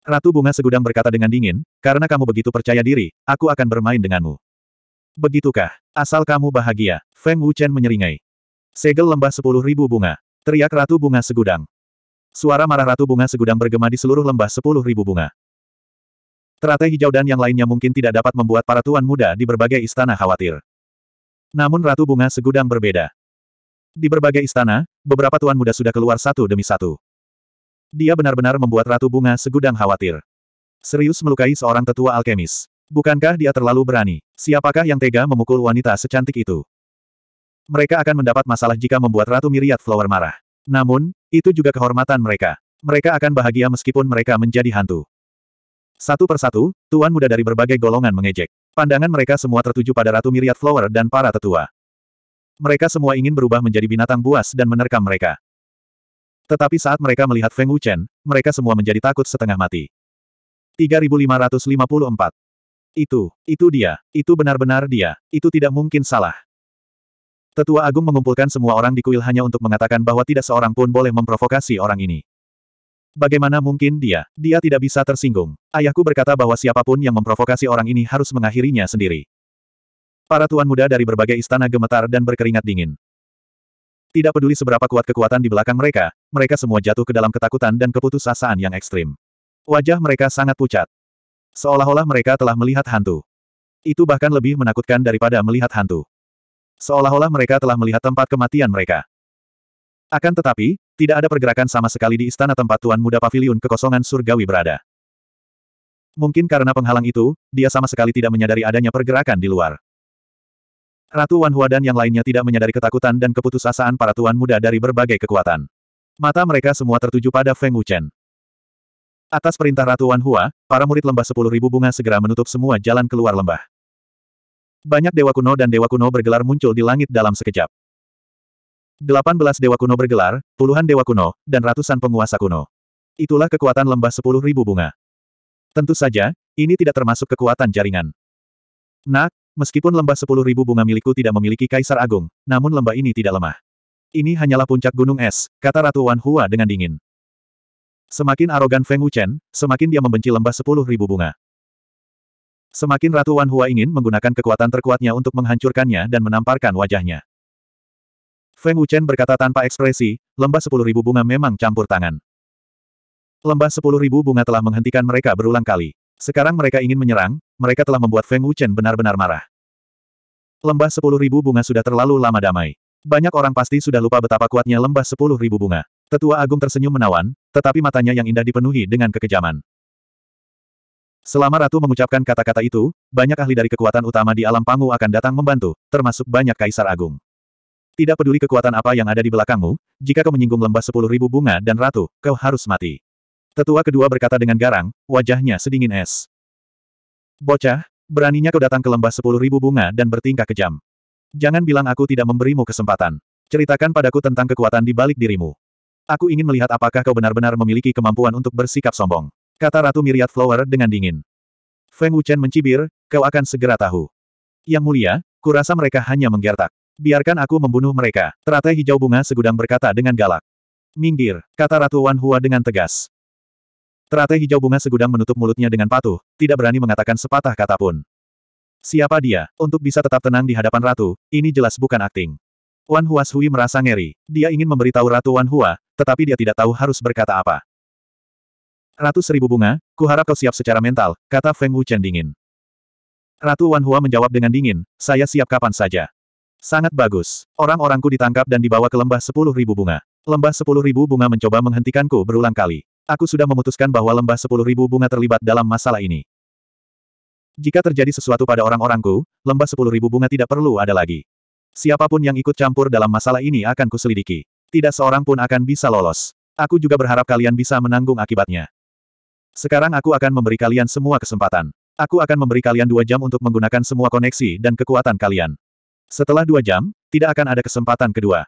Ratu Bunga Segudang berkata dengan dingin, karena kamu begitu percaya diri, aku akan bermain denganmu. Begitukah? Asal kamu bahagia, Feng Wuchen menyeringai. Segel lembah sepuluh ribu bunga. Teriak Ratu Bunga Segudang. Suara marah Ratu Bunga Segudang bergema di seluruh lembah sepuluh ribu bunga. Teratai hijau dan yang lainnya mungkin tidak dapat membuat para tuan muda di berbagai istana khawatir. Namun Ratu Bunga Segudang berbeda. Di berbagai istana, beberapa tuan muda sudah keluar satu demi satu. Dia benar-benar membuat Ratu Bunga Segudang khawatir. Serius melukai seorang tetua alkemis. Bukankah dia terlalu berani? Siapakah yang tega memukul wanita secantik itu? Mereka akan mendapat masalah jika membuat Ratu Miriat Flower marah. Namun, itu juga kehormatan mereka. Mereka akan bahagia meskipun mereka menjadi hantu. Satu persatu, tuan muda dari berbagai golongan mengejek. Pandangan mereka semua tertuju pada Ratu Miriat Flower dan para tetua. Mereka semua ingin berubah menjadi binatang buas dan menerkam mereka. Tetapi saat mereka melihat Feng Wuchen, mereka semua menjadi takut setengah mati. 3554. Itu, itu dia, itu benar-benar dia, itu tidak mungkin salah. Tetua Agung mengumpulkan semua orang di kuil hanya untuk mengatakan bahwa tidak seorang pun boleh memprovokasi orang ini. Bagaimana mungkin dia? Dia tidak bisa tersinggung. Ayahku berkata bahwa siapapun yang memprovokasi orang ini harus mengakhirinya sendiri. Para tuan muda dari berbagai istana gemetar dan berkeringat dingin. Tidak peduli seberapa kuat kekuatan di belakang mereka, mereka semua jatuh ke dalam ketakutan dan keputusasaan yang ekstrim. Wajah mereka sangat pucat. Seolah-olah mereka telah melihat hantu. Itu bahkan lebih menakutkan daripada melihat hantu. Seolah-olah mereka telah melihat tempat kematian mereka. Akan tetapi, tidak ada pergerakan sama sekali di istana tempat Tuan Muda Paviliun Kekosongan Surgawi berada. Mungkin karena penghalang itu, dia sama sekali tidak menyadari adanya pergerakan di luar. Ratu Wan Hua dan yang lainnya tidak menyadari ketakutan dan keputusasaan para tuan muda dari berbagai kekuatan. Mata mereka semua tertuju pada Feng Wuchen. Atas perintah Ratu Wan Hua, para murid lembah sepuluh ribu bunga segera menutup semua jalan keluar lembah. Banyak dewa kuno dan dewa kuno bergelar muncul di langit dalam sekejap. 18 dewa kuno bergelar, puluhan dewa kuno, dan ratusan penguasa kuno. Itulah kekuatan lembah sepuluh ribu bunga. Tentu saja, ini tidak termasuk kekuatan jaringan. Nak, meskipun lembah sepuluh ribu bunga milikku tidak memiliki kaisar agung, namun lembah ini tidak lemah. Ini hanyalah puncak gunung es, kata Ratu Wan Hua dengan dingin. Semakin arogan Feng Wuchen, semakin dia membenci lembah sepuluh ribu bunga. Semakin Ratu Wan Hua ingin menggunakan kekuatan terkuatnya untuk menghancurkannya dan menamparkan wajahnya. Feng Wuchen berkata tanpa ekspresi, lembah sepuluh ribu bunga memang campur tangan. Lembah sepuluh ribu bunga telah menghentikan mereka berulang kali. Sekarang mereka ingin menyerang, mereka telah membuat Feng Wuchen benar-benar marah. Lembah sepuluh ribu bunga sudah terlalu lama damai. Banyak orang pasti sudah lupa betapa kuatnya lembah sepuluh ribu bunga. Tetua Agung tersenyum menawan, tetapi matanya yang indah dipenuhi dengan kekejaman. Selama Ratu mengucapkan kata-kata itu, banyak ahli dari kekuatan utama di alam pangu akan datang membantu, termasuk banyak kaisar agung. Tidak peduli kekuatan apa yang ada di belakangmu, jika kau menyinggung lembah sepuluh ribu bunga dan ratu, kau harus mati. Tetua kedua berkata dengan garang, wajahnya sedingin es. Bocah, beraninya kau datang ke lembah sepuluh ribu bunga dan bertingkah kejam. Jangan bilang aku tidak memberimu kesempatan. Ceritakan padaku tentang kekuatan di balik dirimu. Aku ingin melihat apakah kau benar-benar memiliki kemampuan untuk bersikap sombong. Kata Ratu Miriat Flower dengan dingin. Feng Wuchen mencibir, kau akan segera tahu. Yang mulia, kurasa mereka hanya menggertak. Biarkan aku membunuh mereka, teratai hijau bunga segudang berkata dengan galak. Minggir, kata Ratu Wan Hua dengan tegas. Teratai hijau bunga segudang menutup mulutnya dengan patuh, tidak berani mengatakan sepatah kata pun. Siapa dia, untuk bisa tetap tenang di hadapan Ratu, ini jelas bukan akting. Wan Hua Sui merasa ngeri, dia ingin memberitahu Ratu Wan Hua, tetapi dia tidak tahu harus berkata apa. Ratu Seribu Bunga, kuharap kau siap secara mental, kata Feng Wu Chen dingin. Ratu Wan Hua menjawab dengan dingin, saya siap kapan saja. Sangat bagus. Orang-orangku ditangkap dan dibawa ke lembah sepuluh ribu bunga. Lembah sepuluh ribu bunga mencoba menghentikanku berulang kali. Aku sudah memutuskan bahwa lembah sepuluh ribu bunga terlibat dalam masalah ini. Jika terjadi sesuatu pada orang-orangku, lembah sepuluh ribu bunga tidak perlu ada lagi. Siapapun yang ikut campur dalam masalah ini akan kuselidiki. Tidak seorang pun akan bisa lolos. Aku juga berharap kalian bisa menanggung akibatnya. Sekarang aku akan memberi kalian semua kesempatan. Aku akan memberi kalian dua jam untuk menggunakan semua koneksi dan kekuatan kalian. Setelah dua jam, tidak akan ada kesempatan kedua.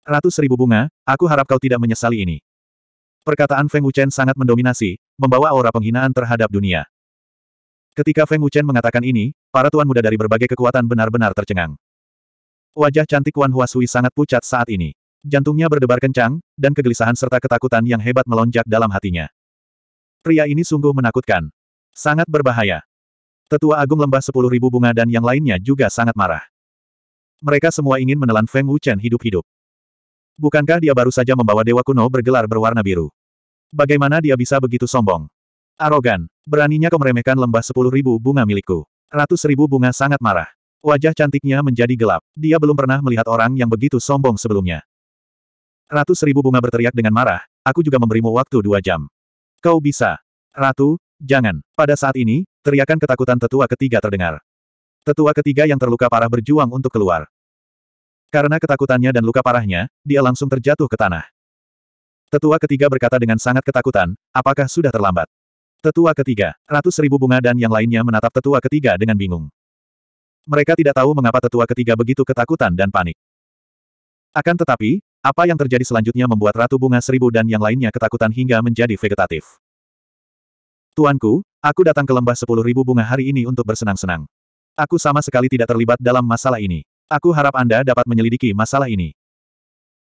Ratus ribu bunga, aku harap kau tidak menyesali ini. Perkataan Feng Wuchen sangat mendominasi, membawa aura penghinaan terhadap dunia. Ketika Feng Wuchen mengatakan ini, para tuan muda dari berbagai kekuatan benar-benar tercengang. Wajah cantik Wan Huasui sangat pucat saat ini. Jantungnya berdebar kencang, dan kegelisahan serta ketakutan yang hebat melonjak dalam hatinya. Pria ini sungguh menakutkan. Sangat berbahaya. Tetua Agung Lembah Sepuluh Ribu bunga dan yang lainnya juga sangat marah. Mereka semua ingin menelan Feng Wuchen hidup-hidup. Bukankah dia baru saja membawa dewa kuno bergelar berwarna biru? Bagaimana dia bisa begitu sombong? Arogan, beraninya kau meremehkan lembah sepuluh ribu bunga milikku. Ratus ribu bunga sangat marah. Wajah cantiknya menjadi gelap. Dia belum pernah melihat orang yang begitu sombong sebelumnya. Ratus ribu bunga berteriak dengan marah, aku juga memberimu waktu dua jam. Kau bisa. Ratu, jangan. Pada saat ini, teriakan ketakutan tetua ketiga terdengar. Tetua ketiga yang terluka parah berjuang untuk keluar. Karena ketakutannya dan luka parahnya, dia langsung terjatuh ke tanah. Tetua ketiga berkata dengan sangat ketakutan, apakah sudah terlambat? Tetua ketiga, ratus ribu bunga dan yang lainnya menatap tetua ketiga dengan bingung. Mereka tidak tahu mengapa tetua ketiga begitu ketakutan dan panik. Akan tetapi, apa yang terjadi selanjutnya membuat Ratu Bunga Seribu dan yang lainnya ketakutan hingga menjadi vegetatif. Tuanku, aku datang ke lembah sepuluh ribu bunga hari ini untuk bersenang-senang. Aku sama sekali tidak terlibat dalam masalah ini. Aku harap Anda dapat menyelidiki masalah ini.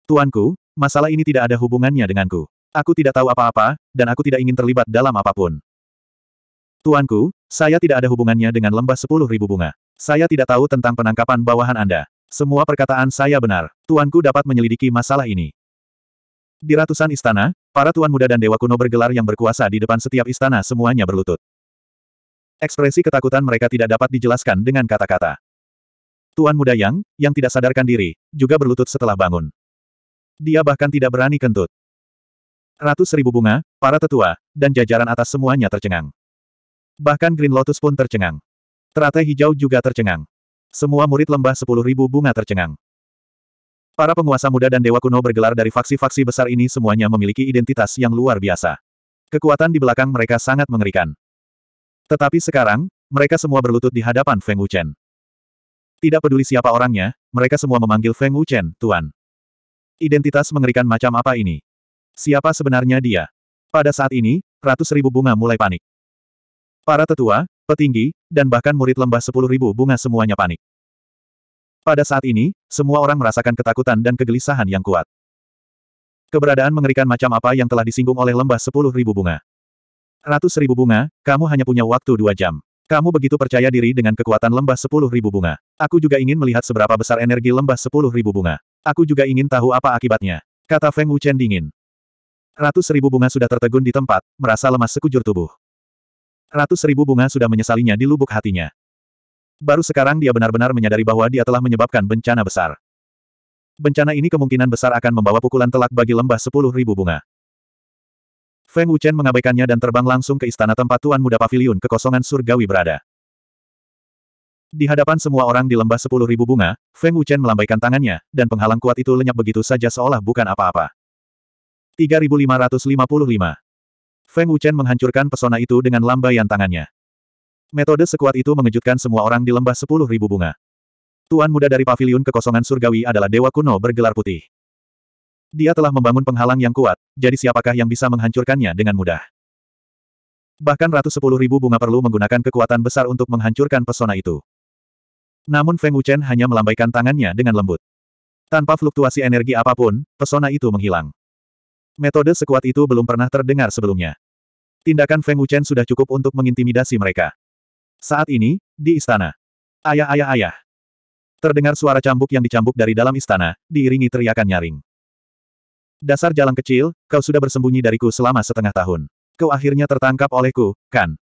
Tuanku, masalah ini tidak ada hubungannya denganku. Aku tidak tahu apa-apa, dan aku tidak ingin terlibat dalam apapun. Tuanku, saya tidak ada hubungannya dengan lembah sepuluh ribu bunga. Saya tidak tahu tentang penangkapan bawahan Anda. Semua perkataan saya benar. Tuanku dapat menyelidiki masalah ini. Di ratusan istana, para tuan muda dan dewa kuno bergelar yang berkuasa di depan setiap istana semuanya berlutut. Ekspresi ketakutan mereka tidak dapat dijelaskan dengan kata-kata. Tuan muda Yang, yang tidak sadarkan diri, juga berlutut setelah bangun. Dia bahkan tidak berani kentut. Ratus ribu bunga, para tetua, dan jajaran atas semuanya tercengang. Bahkan Green Lotus pun tercengang. Teratai hijau juga tercengang. Semua murid lembah sepuluh ribu bunga tercengang. Para penguasa muda dan dewa kuno bergelar dari faksi-faksi besar ini semuanya memiliki identitas yang luar biasa. Kekuatan di belakang mereka sangat mengerikan. Tetapi sekarang, mereka semua berlutut di hadapan Feng Wuchen. Tidak peduli siapa orangnya, mereka semua memanggil Feng Wuchen, Tuan. Identitas mengerikan macam apa ini? Siapa sebenarnya dia? Pada saat ini, ratus ribu bunga mulai panik. Para tetua, petinggi, dan bahkan murid lembah sepuluh ribu bunga semuanya panik. Pada saat ini, semua orang merasakan ketakutan dan kegelisahan yang kuat. Keberadaan mengerikan macam apa yang telah disinggung oleh lembah sepuluh ribu bunga. Ratus ribu bunga, kamu hanya punya waktu dua jam. Kamu begitu percaya diri dengan kekuatan lembah sepuluh ribu bunga. Aku juga ingin melihat seberapa besar energi lembah sepuluh ribu bunga. Aku juga ingin tahu apa akibatnya. Kata Feng Wuchen dingin. Ratus ribu bunga sudah tertegun di tempat, merasa lemas sekujur tubuh. Ratus ribu bunga sudah menyesalinya di lubuk hatinya. Baru sekarang dia benar-benar menyadari bahwa dia telah menyebabkan bencana besar. Bencana ini kemungkinan besar akan membawa pukulan telak bagi lembah sepuluh ribu bunga. Feng Wuchen mengabaikannya dan terbang langsung ke istana tempat Tuan Muda Pavilion kekosongan surgawi berada. Di hadapan semua orang di lembah sepuluh ribu bunga, Feng Wuchen melambaikan tangannya, dan penghalang kuat itu lenyap begitu saja seolah bukan apa-apa. 3555 Feng Wuchen menghancurkan pesona itu dengan lambaian tangannya. Metode sekuat itu mengejutkan semua orang di lembah sepuluh ribu bunga. Tuan muda dari Pavilion kekosongan surgawi adalah dewa kuno bergelar putih. Dia telah membangun penghalang yang kuat, jadi siapakah yang bisa menghancurkannya dengan mudah? Bahkan ratus sepuluh ribu bunga perlu menggunakan kekuatan besar untuk menghancurkan pesona itu. Namun Feng Wuchen hanya melambaikan tangannya dengan lembut. Tanpa fluktuasi energi apapun, pesona itu menghilang. Metode sekuat itu belum pernah terdengar sebelumnya. Tindakan Feng Wuchen sudah cukup untuk mengintimidasi mereka. Saat ini, di istana. Ayah ayah ayah. Terdengar suara cambuk yang dicambuk dari dalam istana, diiringi teriakan nyaring. Dasar jalan kecil, kau sudah bersembunyi dariku selama setengah tahun. Kau akhirnya tertangkap olehku, kan?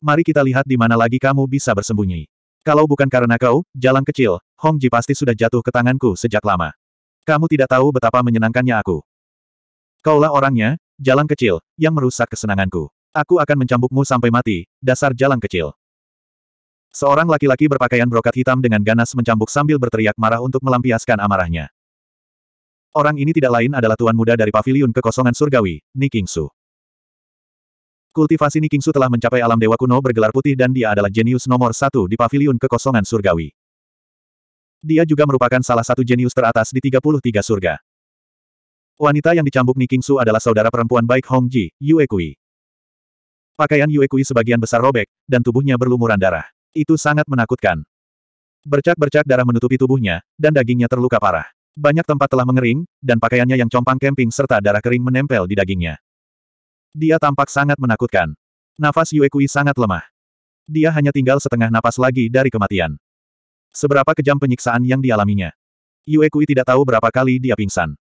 Mari kita lihat di mana lagi kamu bisa bersembunyi. Kalau bukan karena kau, jalan kecil, Hong Ji pasti sudah jatuh ke tanganku sejak lama. Kamu tidak tahu betapa menyenangkannya aku. Kaulah orangnya, jalan kecil, yang merusak kesenanganku. Aku akan mencambukmu sampai mati, dasar jalan kecil. Seorang laki-laki berpakaian brokat hitam dengan ganas mencambuk sambil berteriak marah untuk melampiaskan amarahnya. Orang ini tidak lain adalah tuan muda dari paviliun kekosongan surgawi, Nikingsu. Kultivasi Nikingsu telah mencapai alam dewa kuno bergelar putih dan dia adalah jenius nomor satu di paviliun kekosongan surgawi. Dia juga merupakan salah satu jenius teratas di 33 surga. Wanita yang dicambuk Nikingsu adalah saudara perempuan baik Hongji, Yue Kui. Pakaian Yue Kui sebagian besar robek, dan tubuhnya berlumuran darah. Itu sangat menakutkan. Bercak-bercak darah menutupi tubuhnya, dan dagingnya terluka parah. Banyak tempat telah mengering, dan pakaiannya yang compang kemping serta darah kering menempel di dagingnya. Dia tampak sangat menakutkan. Nafas Yue Kui sangat lemah. Dia hanya tinggal setengah napas lagi dari kematian. Seberapa kejam penyiksaan yang dialaminya. Yue Kui tidak tahu berapa kali dia pingsan.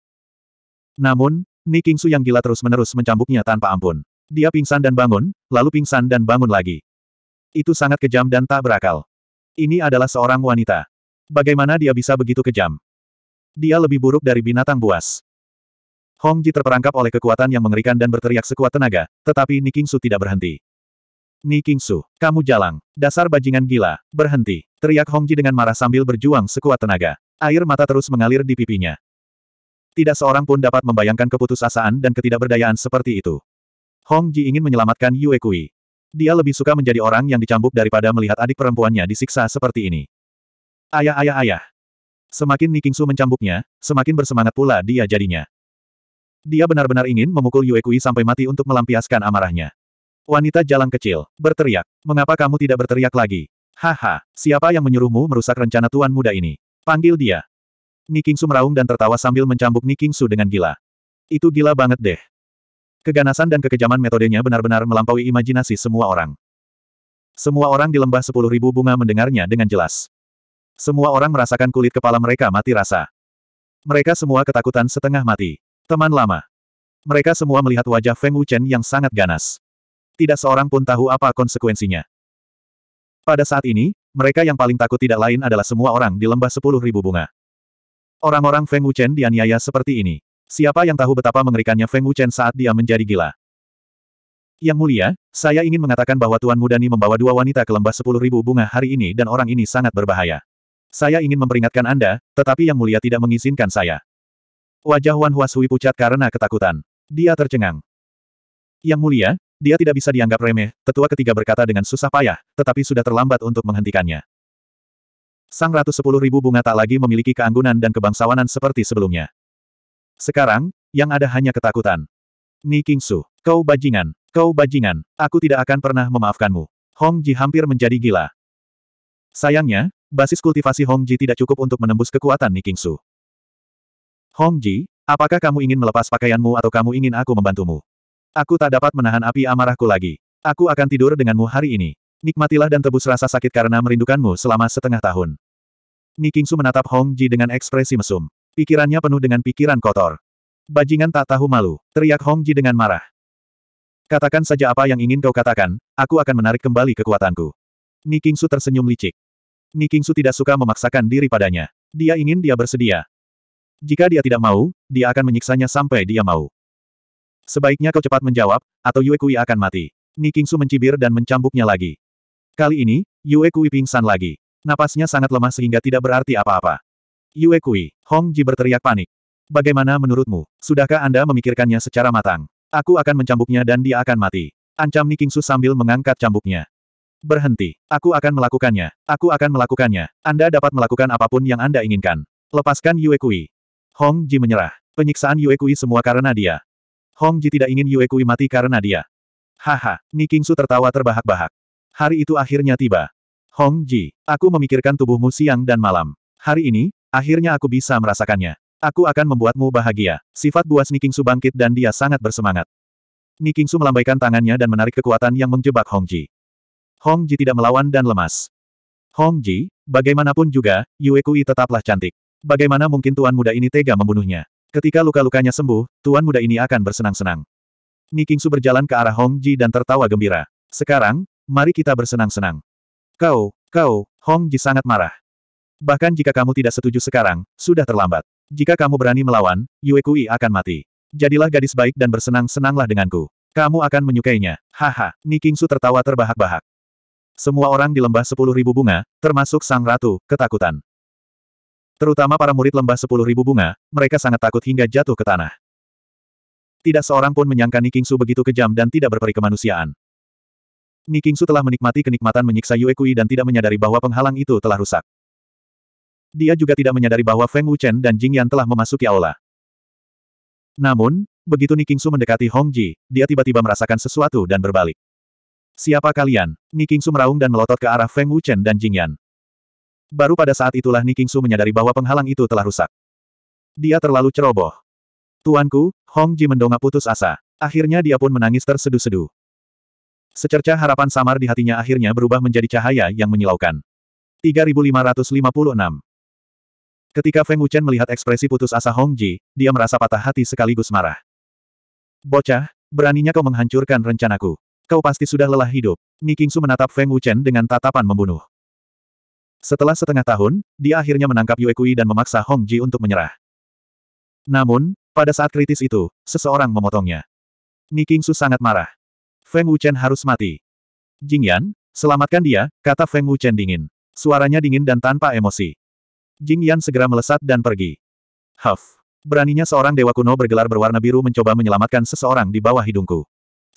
Namun, Ni Kingsu yang gila terus-menerus mencambuknya tanpa ampun. Dia pingsan dan bangun, lalu pingsan dan bangun lagi. Itu sangat kejam dan tak berakal. Ini adalah seorang wanita. Bagaimana dia bisa begitu kejam? Dia lebih buruk dari binatang buas. Hong Ji terperangkap oleh kekuatan yang mengerikan dan berteriak sekuat tenaga, tetapi Niking Su tidak berhenti. Niking Su, kamu jalang, dasar bajingan gila, berhenti. Teriak Hong Ji dengan marah sambil berjuang sekuat tenaga. Air mata terus mengalir di pipinya. Tidak seorang pun dapat membayangkan keputusasaan dan ketidakberdayaan seperti itu. Hong Ji ingin menyelamatkan Yue Kui. Dia lebih suka menjadi orang yang dicambuk daripada melihat adik perempuannya disiksa seperti ini. Ayah ayah ayah, Semakin Nikingsu mencambuknya, semakin bersemangat pula dia jadinya. Dia benar-benar ingin memukul Yue Kui sampai mati untuk melampiaskan amarahnya. Wanita jalan kecil, berteriak, mengapa kamu tidak berteriak lagi? Haha, siapa yang menyuruhmu merusak rencana tuan muda ini? Panggil dia. Nikingsu meraung dan tertawa sambil mencambuk Nikingsu dengan gila. Itu gila banget deh. Keganasan dan kekejaman metodenya benar-benar melampaui imajinasi semua orang. Semua orang di lembah sepuluh ribu bunga mendengarnya dengan jelas. Semua orang merasakan kulit kepala mereka mati rasa. Mereka semua ketakutan setengah mati. Teman lama. Mereka semua melihat wajah Feng Wuchen yang sangat ganas. Tidak seorang pun tahu apa konsekuensinya. Pada saat ini, mereka yang paling takut tidak lain adalah semua orang di lembah sepuluh ribu bunga. Orang-orang Feng Wuchen dianiaya seperti ini. Siapa yang tahu betapa mengerikannya Feng Wuchen saat dia menjadi gila? Yang mulia, saya ingin mengatakan bahwa Tuan Mudani membawa dua wanita ke lembah sepuluh ribu bunga hari ini dan orang ini sangat berbahaya. Saya ingin memperingatkan Anda, tetapi Yang Mulia tidak mengizinkan saya. Wajah Wan Huasui pucat karena ketakutan. Dia tercengang. Yang Mulia, dia tidak bisa dianggap remeh, tetua ketiga berkata dengan susah payah, tetapi sudah terlambat untuk menghentikannya. Sang Ratu Sepuluh Ribu Bunga tak lagi memiliki keanggunan dan kebangsawanan seperti sebelumnya. Sekarang, yang ada hanya ketakutan. Ni King Su, kau bajingan, kau bajingan, aku tidak akan pernah memaafkanmu. Hong Ji hampir menjadi gila. Sayangnya, basis kultivasi Hong Ji tidak cukup untuk menembus kekuatan Hong Ji, apakah kamu ingin melepas pakaianmu atau kamu ingin aku membantumu? Aku tak dapat menahan api amarahku lagi. Aku akan tidur denganmu hari ini. Nikmatilah dan tebus rasa sakit karena merindukanmu selama setengah tahun. Nikingsu menatap Hong Ji dengan ekspresi mesum. Pikirannya penuh dengan pikiran kotor. Bajingan tak tahu malu, teriak Hong Ji dengan marah. Katakan saja apa yang ingin kau katakan, aku akan menarik kembali kekuatanku. Niking Su tersenyum licik. Nikingsu tidak suka memaksakan diri padanya. Dia ingin dia bersedia. Jika dia tidak mau, dia akan menyiksanya sampai dia mau. Sebaiknya kau cepat menjawab, atau Yue Kui akan mati. Nikingsu mencibir dan mencambuknya lagi. Kali ini, Yue Kui pingsan lagi. Napasnya sangat lemah sehingga tidak berarti apa-apa. Yue Kui, Hong Ji berteriak panik. Bagaimana menurutmu? Sudahkah Anda memikirkannya secara matang? Aku akan mencambuknya dan dia akan mati. Ancam Nikingsu sambil mengangkat cambuknya. Berhenti. Aku akan melakukannya. Aku akan melakukannya. Anda dapat melakukan apapun yang Anda inginkan. Lepaskan Yue Kui. Hong Ji menyerah. Penyiksaan Yue Kui semua karena dia. Hong Ji tidak ingin Yue Kui mati karena dia. Haha, King Su tertawa terbahak-bahak. Hari itu akhirnya tiba. Hong Ji, aku memikirkan tubuhmu siang dan malam. Hari ini, akhirnya aku bisa merasakannya. Aku akan membuatmu bahagia. Sifat buas King Su bangkit dan dia sangat bersemangat. King Su melambaikan tangannya dan menarik kekuatan yang menjebak Hong Ji. Hong Ji tidak melawan dan lemas. Hong Ji, bagaimanapun juga, Yue Kui tetaplah cantik. Bagaimana mungkin tuan muda ini tega membunuhnya? Ketika luka-lukanya sembuh, tuan muda ini akan bersenang-senang. King Su berjalan ke arah Hong Ji dan tertawa gembira. Sekarang, mari kita bersenang-senang. Kau, kau, Hong Ji sangat marah. Bahkan jika kamu tidak setuju sekarang, sudah terlambat. Jika kamu berani melawan, Yue Kui akan mati. Jadilah gadis baik dan bersenang-senanglah denganku. Kamu akan menyukainya. Haha, King Su tertawa terbahak-bahak. Semua orang di lembah sepuluh ribu bunga, termasuk sang ratu, ketakutan. Terutama para murid lembah sepuluh ribu bunga, mereka sangat takut hingga jatuh ke tanah. Tidak seorang pun menyangka Nikingsu begitu kejam dan tidak berperi kemanusiaan. Nikingsu telah menikmati kenikmatan menyiksa Yue Kui dan tidak menyadari bahwa penghalang itu telah rusak. Dia juga tidak menyadari bahwa Feng Wuchen dan Jing Yan telah memasuki aula. Namun, begitu Nikingsu mendekati Hong Ji, dia tiba-tiba merasakan sesuatu dan berbalik. Siapa kalian? Nikingsu meraung dan melotot ke arah Feng Wuchen dan Jing Yan. Baru pada saat itulah Nikingsu menyadari bahwa penghalang itu telah rusak. Dia terlalu ceroboh. Tuanku, Hong Ji mendongak putus asa. Akhirnya dia pun menangis tersedu-sedu. Secerca harapan samar di hatinya akhirnya berubah menjadi cahaya yang menyilaukan. 3556 Ketika Feng Wuchen melihat ekspresi putus asa Hong Ji, dia merasa patah hati sekaligus marah. Bocah, beraninya kau menghancurkan rencanaku. Kau pasti sudah lelah hidup. Nikingsu menatap Feng Wuchen dengan tatapan membunuh. Setelah setengah tahun, dia akhirnya menangkap Yue Kui dan memaksa Hong Ji untuk menyerah. Namun, pada saat kritis itu, seseorang memotongnya. Nikingsu sangat marah. Feng Wuchen harus mati. Jing Yan, selamatkan dia, kata Feng Wuchen dingin. Suaranya dingin dan tanpa emosi. Jing Yan segera melesat dan pergi. Huff. Beraninya seorang dewa kuno bergelar berwarna biru mencoba menyelamatkan seseorang di bawah hidungku.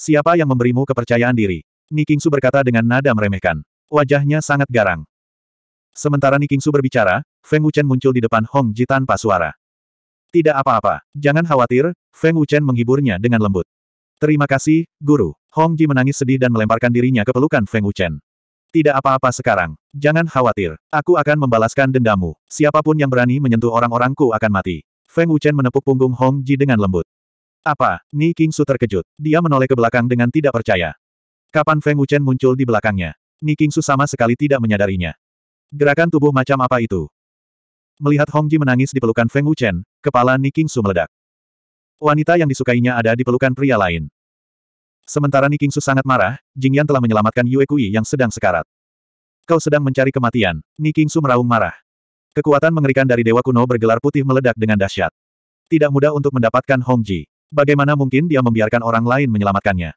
Siapa yang memberimu kepercayaan diri? Su berkata dengan nada meremehkan. Wajahnya sangat garang. Sementara Su berbicara, Feng Wuchen muncul di depan Hong Ji tanpa suara. Tidak apa-apa, jangan khawatir, Feng Wuchen menghiburnya dengan lembut. Terima kasih, Guru. Hong Ji menangis sedih dan melemparkan dirinya ke pelukan Feng Wuchen. Tidak apa-apa sekarang, jangan khawatir, aku akan membalaskan dendamu. Siapapun yang berani menyentuh orang-orangku akan mati. Feng Wuchen menepuk punggung Hong Ji dengan lembut. Apa? Ni Su terkejut. Dia menoleh ke belakang dengan tidak percaya. Kapan Feng Wuchen muncul di belakangnya? Ni Su sama sekali tidak menyadarinya. Gerakan tubuh macam apa itu? Melihat Hong Ji menangis di pelukan Feng Wuchen, kepala Ni Su meledak. Wanita yang disukainya ada di pelukan pria lain. Sementara Ni Su sangat marah, Jing Yan telah menyelamatkan Yue Kui yang sedang sekarat. Kau sedang mencari kematian, Ni Su meraung marah. Kekuatan mengerikan dari dewa kuno bergelar putih meledak dengan dahsyat. Tidak mudah untuk mendapatkan Hong Ji. Bagaimana mungkin dia membiarkan orang lain menyelamatkannya?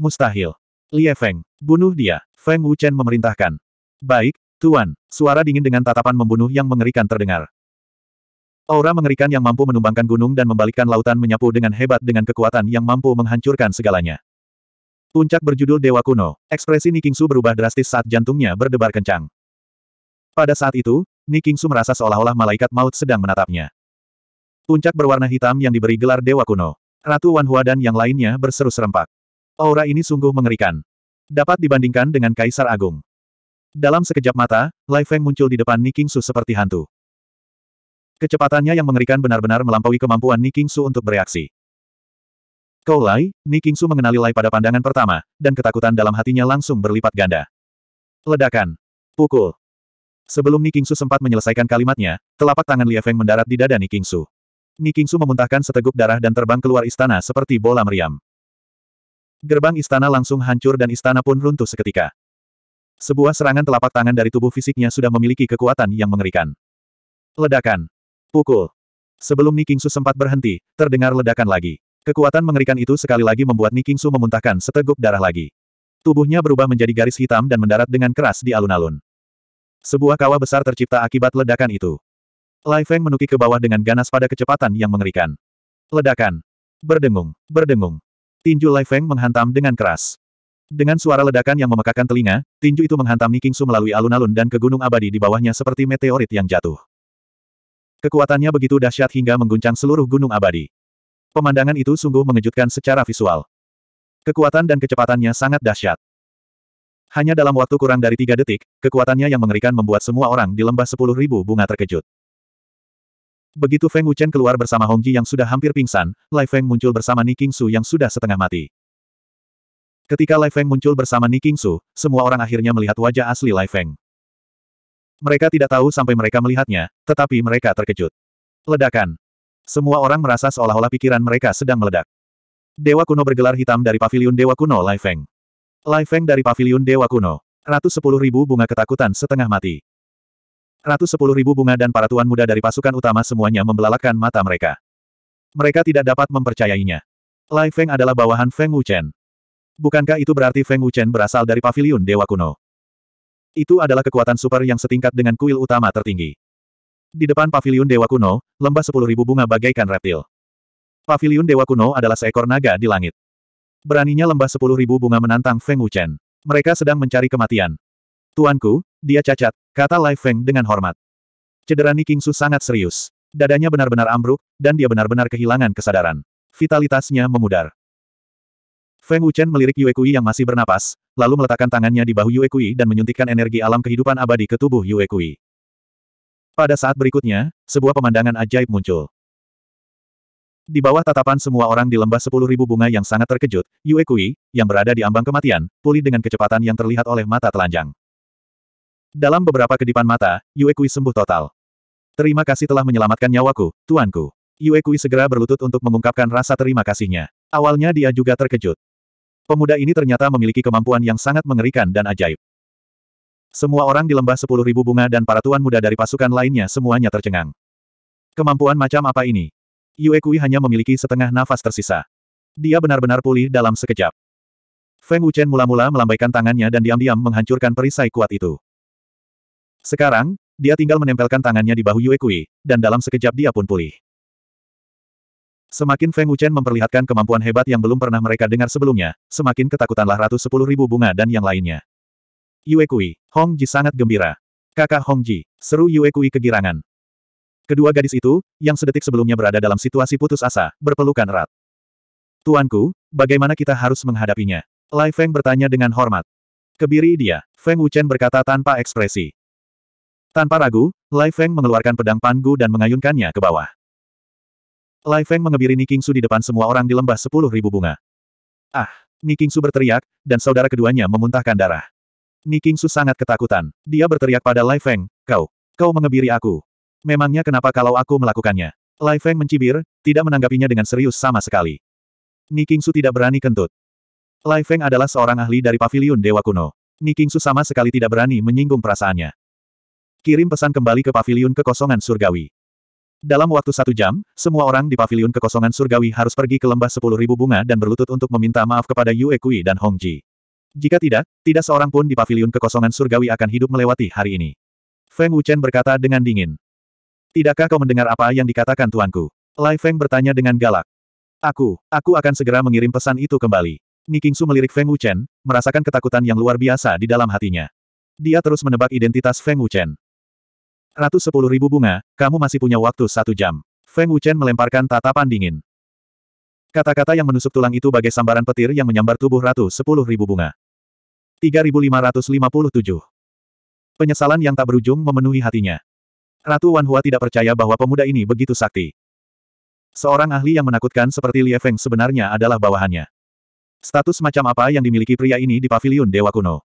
Mustahil. Li Feng, bunuh dia. Feng Wuchen memerintahkan. Baik, Tuan, suara dingin dengan tatapan membunuh yang mengerikan terdengar. Aura mengerikan yang mampu menumbangkan gunung dan membalikkan lautan menyapu dengan hebat dengan kekuatan yang mampu menghancurkan segalanya. Puncak berjudul Dewa Kuno, ekspresi Nikingsu berubah drastis saat jantungnya berdebar kencang. Pada saat itu, Nikingsu merasa seolah-olah malaikat maut sedang menatapnya. Puncak berwarna hitam yang diberi gelar Dewa Kuno. Ratu Wanhua dan yang lainnya berseru serempak. Aura ini sungguh mengerikan. Dapat dibandingkan dengan Kaisar Agung. Dalam sekejap mata, Lai Feng muncul di depan Niking Su seperti hantu. Kecepatannya yang mengerikan benar-benar melampaui kemampuan Niking Su untuk bereaksi. Kau Lai, Niking Su mengenali Lai pada pandangan pertama, dan ketakutan dalam hatinya langsung berlipat ganda. Ledakan. Pukul. Sebelum Niking Su sempat menyelesaikan kalimatnya, telapak tangan Li Feng mendarat di dada Niking Su. Nikingsu memuntahkan seteguk darah dan terbang keluar istana seperti bola meriam. Gerbang istana langsung hancur dan istana pun runtuh seketika. Sebuah serangan telapak tangan dari tubuh fisiknya sudah memiliki kekuatan yang mengerikan. Ledakan. Pukul. Sebelum Nikingsu sempat berhenti, terdengar ledakan lagi. Kekuatan mengerikan itu sekali lagi membuat Nikingsu memuntahkan seteguk darah lagi. Tubuhnya berubah menjadi garis hitam dan mendarat dengan keras di alun-alun. Sebuah kawah besar tercipta akibat ledakan itu. Lai Feng menuki ke bawah dengan ganas pada kecepatan yang mengerikan. Ledakan. Berdengung, berdengung. Tinju Lai Feng menghantam dengan keras. Dengan suara ledakan yang memekakan telinga, tinju itu menghantam Nikingsu melalui alun-alun dan ke gunung abadi di bawahnya seperti meteorit yang jatuh. Kekuatannya begitu dahsyat hingga mengguncang seluruh gunung abadi. Pemandangan itu sungguh mengejutkan secara visual. Kekuatan dan kecepatannya sangat dahsyat. Hanya dalam waktu kurang dari tiga detik, kekuatannya yang mengerikan membuat semua orang di lembah sepuluh ribu bunga terkejut. Begitu Feng Wuchen keluar bersama Hong Ji yang sudah hampir pingsan, Lai Feng muncul bersama Ni Su yang sudah setengah mati. Ketika Lai Feng muncul bersama Ni Su, semua orang akhirnya melihat wajah asli Lai Feng. Mereka tidak tahu sampai mereka melihatnya, tetapi mereka terkejut. Ledakan. Semua orang merasa seolah-olah pikiran mereka sedang meledak. Dewa kuno bergelar hitam dari Pavilion Dewa kuno Lai Feng. Lai Feng dari Pavilion Dewa kuno. Ratus sepuluh ribu bunga ketakutan setengah mati. 110 ribu bunga dan para tuan muda dari pasukan utama semuanya membelalakan mata mereka. Mereka tidak dapat mempercayainya. Lai Feng adalah bawahan Feng Wuchen. Bukankah itu berarti Feng Wuchen berasal dari paviliun Dewa Kuno? Itu adalah kekuatan super yang setingkat dengan kuil utama tertinggi. Di depan paviliun Dewa Kuno, lembah sepuluh ribu bunga bagaikan reptil. Paviliun Dewa Kuno adalah seekor naga di langit. Beraninya lembah sepuluh ribu bunga menantang Feng Wuchen. Mereka sedang mencari kematian. Tuanku, dia cacat, Kata Lai Feng dengan hormat. Cedera Niking Su sangat serius. Dadanya benar-benar ambruk, dan dia benar-benar kehilangan kesadaran. Vitalitasnya memudar. Feng Wuchen melirik Yue Kui yang masih bernapas, lalu meletakkan tangannya di bahu Yue Kui dan menyuntikkan energi alam kehidupan abadi ke tubuh Yue Kui. Pada saat berikutnya, sebuah pemandangan ajaib muncul. Di bawah tatapan semua orang di lembah sepuluh ribu bunga yang sangat terkejut, Yue Kui, yang berada di ambang kematian, pulih dengan kecepatan yang terlihat oleh mata telanjang. Dalam beberapa kedipan mata, Yue Kui sembuh total. Terima kasih telah menyelamatkan nyawaku, tuanku. Yue Kui segera berlutut untuk mengungkapkan rasa terima kasihnya. Awalnya dia juga terkejut. Pemuda ini ternyata memiliki kemampuan yang sangat mengerikan dan ajaib. Semua orang di lembah sepuluh ribu bunga dan para tuan muda dari pasukan lainnya semuanya tercengang. Kemampuan macam apa ini? Yue Kui hanya memiliki setengah nafas tersisa. Dia benar-benar pulih dalam sekejap. Feng Wuchen mula-mula melambaikan tangannya dan diam-diam menghancurkan perisai kuat itu. Sekarang, dia tinggal menempelkan tangannya di bahu Yue Kui, dan dalam sekejap dia pun pulih. Semakin Feng Wuchen memperlihatkan kemampuan hebat yang belum pernah mereka dengar sebelumnya, semakin ketakutanlah Ratu sepuluh ribu bunga dan yang lainnya. Yue Kui, Hong Ji sangat gembira. Kakak Hong Ji, seru Yue Kui kegirangan. Kedua gadis itu, yang sedetik sebelumnya berada dalam situasi putus asa, berpelukan erat. Tuanku, bagaimana kita harus menghadapinya? Lai Feng bertanya dengan hormat. Kebiri dia, Feng Wuchen berkata tanpa ekspresi. Tanpa ragu, Lai Feng mengeluarkan pedang panggu dan mengayunkannya ke bawah. Lai Feng mengebiri Nikingsu di depan semua orang di lembah sepuluh ribu bunga. Ah! Nikingsu berteriak, dan saudara keduanya memuntahkan darah. Nikingsu sangat ketakutan. Dia berteriak pada Lai Feng, kau, kau mengebiri aku. Memangnya kenapa kalau aku melakukannya? Lai Feng mencibir, tidak menanggapinya dengan serius sama sekali. Nikingsu tidak berani kentut. Lai Feng adalah seorang ahli dari paviliun Dewa Kuno. Nikingsu sama sekali tidak berani menyinggung perasaannya. Kirim pesan kembali ke paviliun kekosongan surgawi. Dalam waktu satu jam, semua orang di paviliun kekosongan surgawi harus pergi ke lembah sepuluh ribu bunga dan berlutut untuk meminta maaf kepada Yue Kui dan Hong Ji. Jika tidak, tidak seorang pun di paviliun kekosongan surgawi akan hidup melewati hari ini. Feng Wuchen berkata dengan dingin. Tidakkah kau mendengar apa yang dikatakan tuanku? Lai Feng bertanya dengan galak. Aku, aku akan segera mengirim pesan itu kembali. Nikingsu melirik Feng Wuchen, merasakan ketakutan yang luar biasa di dalam hatinya. Dia terus menebak identitas Feng Wuchen sepuluh ribu bunga, kamu masih punya waktu satu jam. Feng Wuchen melemparkan tatapan dingin. Kata-kata yang menusuk tulang itu bagai sambaran petir yang menyambar tubuh Ratu sepuluh ribu bunga. 3557 Penyesalan yang tak berujung memenuhi hatinya. Ratu Wanhua tidak percaya bahwa pemuda ini begitu sakti. Seorang ahli yang menakutkan seperti Li Feng sebenarnya adalah bawahannya. Status macam apa yang dimiliki pria ini di Paviliun Dewa Kuno?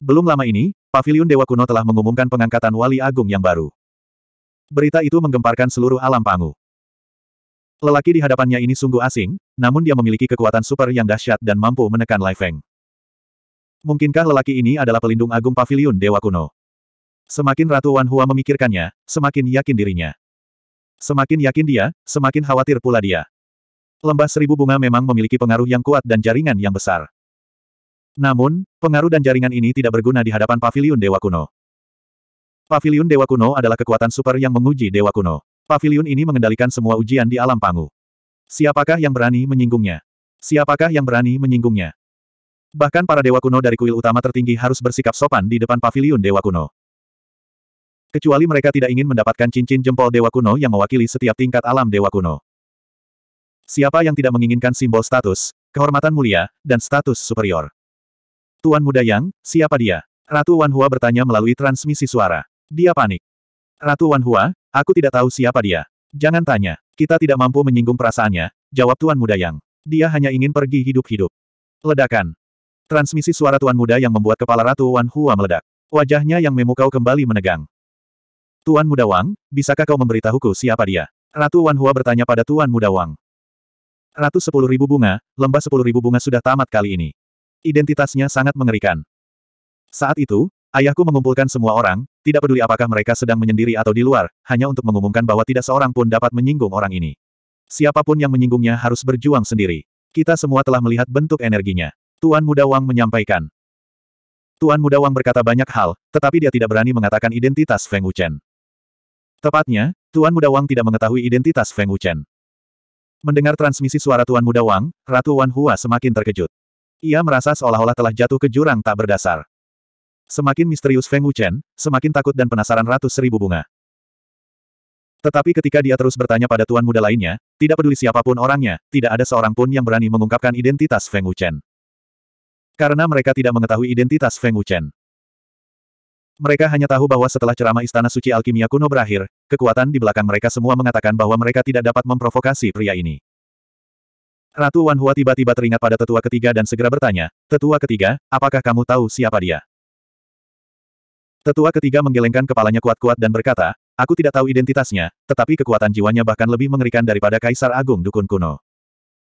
Belum lama ini, Paviliun Dewa Kuno telah mengumumkan pengangkatan wali agung yang baru. Berita itu menggemparkan seluruh alam pangu. Lelaki di hadapannya ini sungguh asing, namun dia memiliki kekuatan super yang dahsyat dan mampu menekan Lai Feng. Mungkinkah lelaki ini adalah pelindung agung paviliun Dewa Kuno? Semakin Ratu Wan Hua memikirkannya, semakin yakin dirinya. Semakin yakin dia, semakin khawatir pula dia. Lembah seribu bunga memang memiliki pengaruh yang kuat dan jaringan yang besar. Namun, pengaruh dan jaringan ini tidak berguna di hadapan Paviliun Dewa Kuno. Paviliun Dewa Kuno adalah kekuatan super yang menguji Dewa Kuno. Paviliun ini mengendalikan semua ujian di alam pangu. Siapakah yang berani menyinggungnya? Siapakah yang berani menyinggungnya? Bahkan para Dewa Kuno dari kuil utama tertinggi harus bersikap sopan di depan Paviliun Dewa Kuno. Kecuali mereka tidak ingin mendapatkan cincin jempol Dewa Kuno yang mewakili setiap tingkat alam Dewa Kuno. Siapa yang tidak menginginkan simbol status, kehormatan mulia, dan status superior? Tuan Muda Yang, siapa dia? Ratu Wan Hua bertanya melalui transmisi suara. Dia panik. Ratu Wan Hua, aku tidak tahu siapa dia. Jangan tanya. Kita tidak mampu menyinggung perasaannya, jawab Tuan Muda Yang. Dia hanya ingin pergi hidup-hidup. Ledakan. Transmisi suara Tuan Muda yang membuat kepala Ratu Wan Hua meledak. Wajahnya yang memukau kembali menegang. Tuan Muda Wang, bisakah kau memberitahuku siapa dia? Ratu Wan Hua bertanya pada Tuan Muda Wang. Ratu sepuluh ribu bunga, lembah sepuluh ribu bunga sudah tamat kali ini. Identitasnya sangat mengerikan. Saat itu, ayahku mengumpulkan semua orang, tidak peduli apakah mereka sedang menyendiri atau di luar, hanya untuk mengumumkan bahwa tidak seorang pun dapat menyinggung orang ini. Siapapun yang menyinggungnya harus berjuang sendiri. Kita semua telah melihat bentuk energinya. Tuan Muda Wang menyampaikan. Tuan Muda Wang berkata banyak hal, tetapi dia tidak berani mengatakan identitas Feng Wuchen. Tepatnya, Tuan Muda Wang tidak mengetahui identitas Feng Wuchen. Mendengar transmisi suara Tuan Muda Wang, Ratu Wan Hua semakin terkejut. Ia merasa seolah-olah telah jatuh ke jurang tak berdasar. Semakin misterius Feng Wuchen, semakin takut dan penasaran ratus seribu bunga. Tetapi ketika dia terus bertanya pada tuan muda lainnya, tidak peduli siapapun orangnya, tidak ada seorang pun yang berani mengungkapkan identitas Feng Wuchen. Karena mereka tidak mengetahui identitas Feng Wuchen. Mereka hanya tahu bahwa setelah ceramah Istana Suci Alkimia kuno berakhir, kekuatan di belakang mereka semua mengatakan bahwa mereka tidak dapat memprovokasi pria ini. Ratu Wan Hua tiba-tiba teringat pada tetua ketiga dan segera bertanya, Tetua ketiga, apakah kamu tahu siapa dia? Tetua ketiga menggelengkan kepalanya kuat-kuat dan berkata, Aku tidak tahu identitasnya, tetapi kekuatan jiwanya bahkan lebih mengerikan daripada Kaisar Agung Dukun Kuno.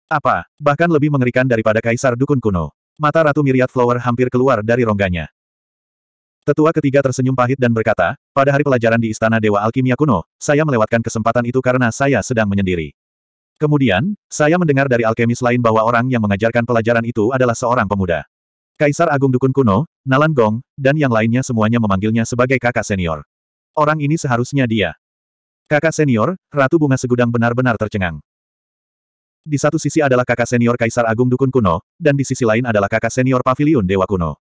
Apa? Bahkan lebih mengerikan daripada Kaisar Dukun Kuno. Mata Ratu Miriat Flower hampir keluar dari rongganya. Tetua ketiga tersenyum pahit dan berkata, pada hari pelajaran di Istana Dewa Alkimia Kuno, saya melewatkan kesempatan itu karena saya sedang menyendiri. Kemudian, saya mendengar dari alkemis lain bahwa orang yang mengajarkan pelajaran itu adalah seorang pemuda. Kaisar Agung Dukun Kuno, Nalan Gong, dan yang lainnya semuanya memanggilnya sebagai kakak senior. Orang ini seharusnya dia. Kakak senior, Ratu Bunga Segudang benar-benar tercengang. Di satu sisi adalah kakak senior Kaisar Agung Dukun Kuno, dan di sisi lain adalah kakak senior Paviliun Dewa Kuno.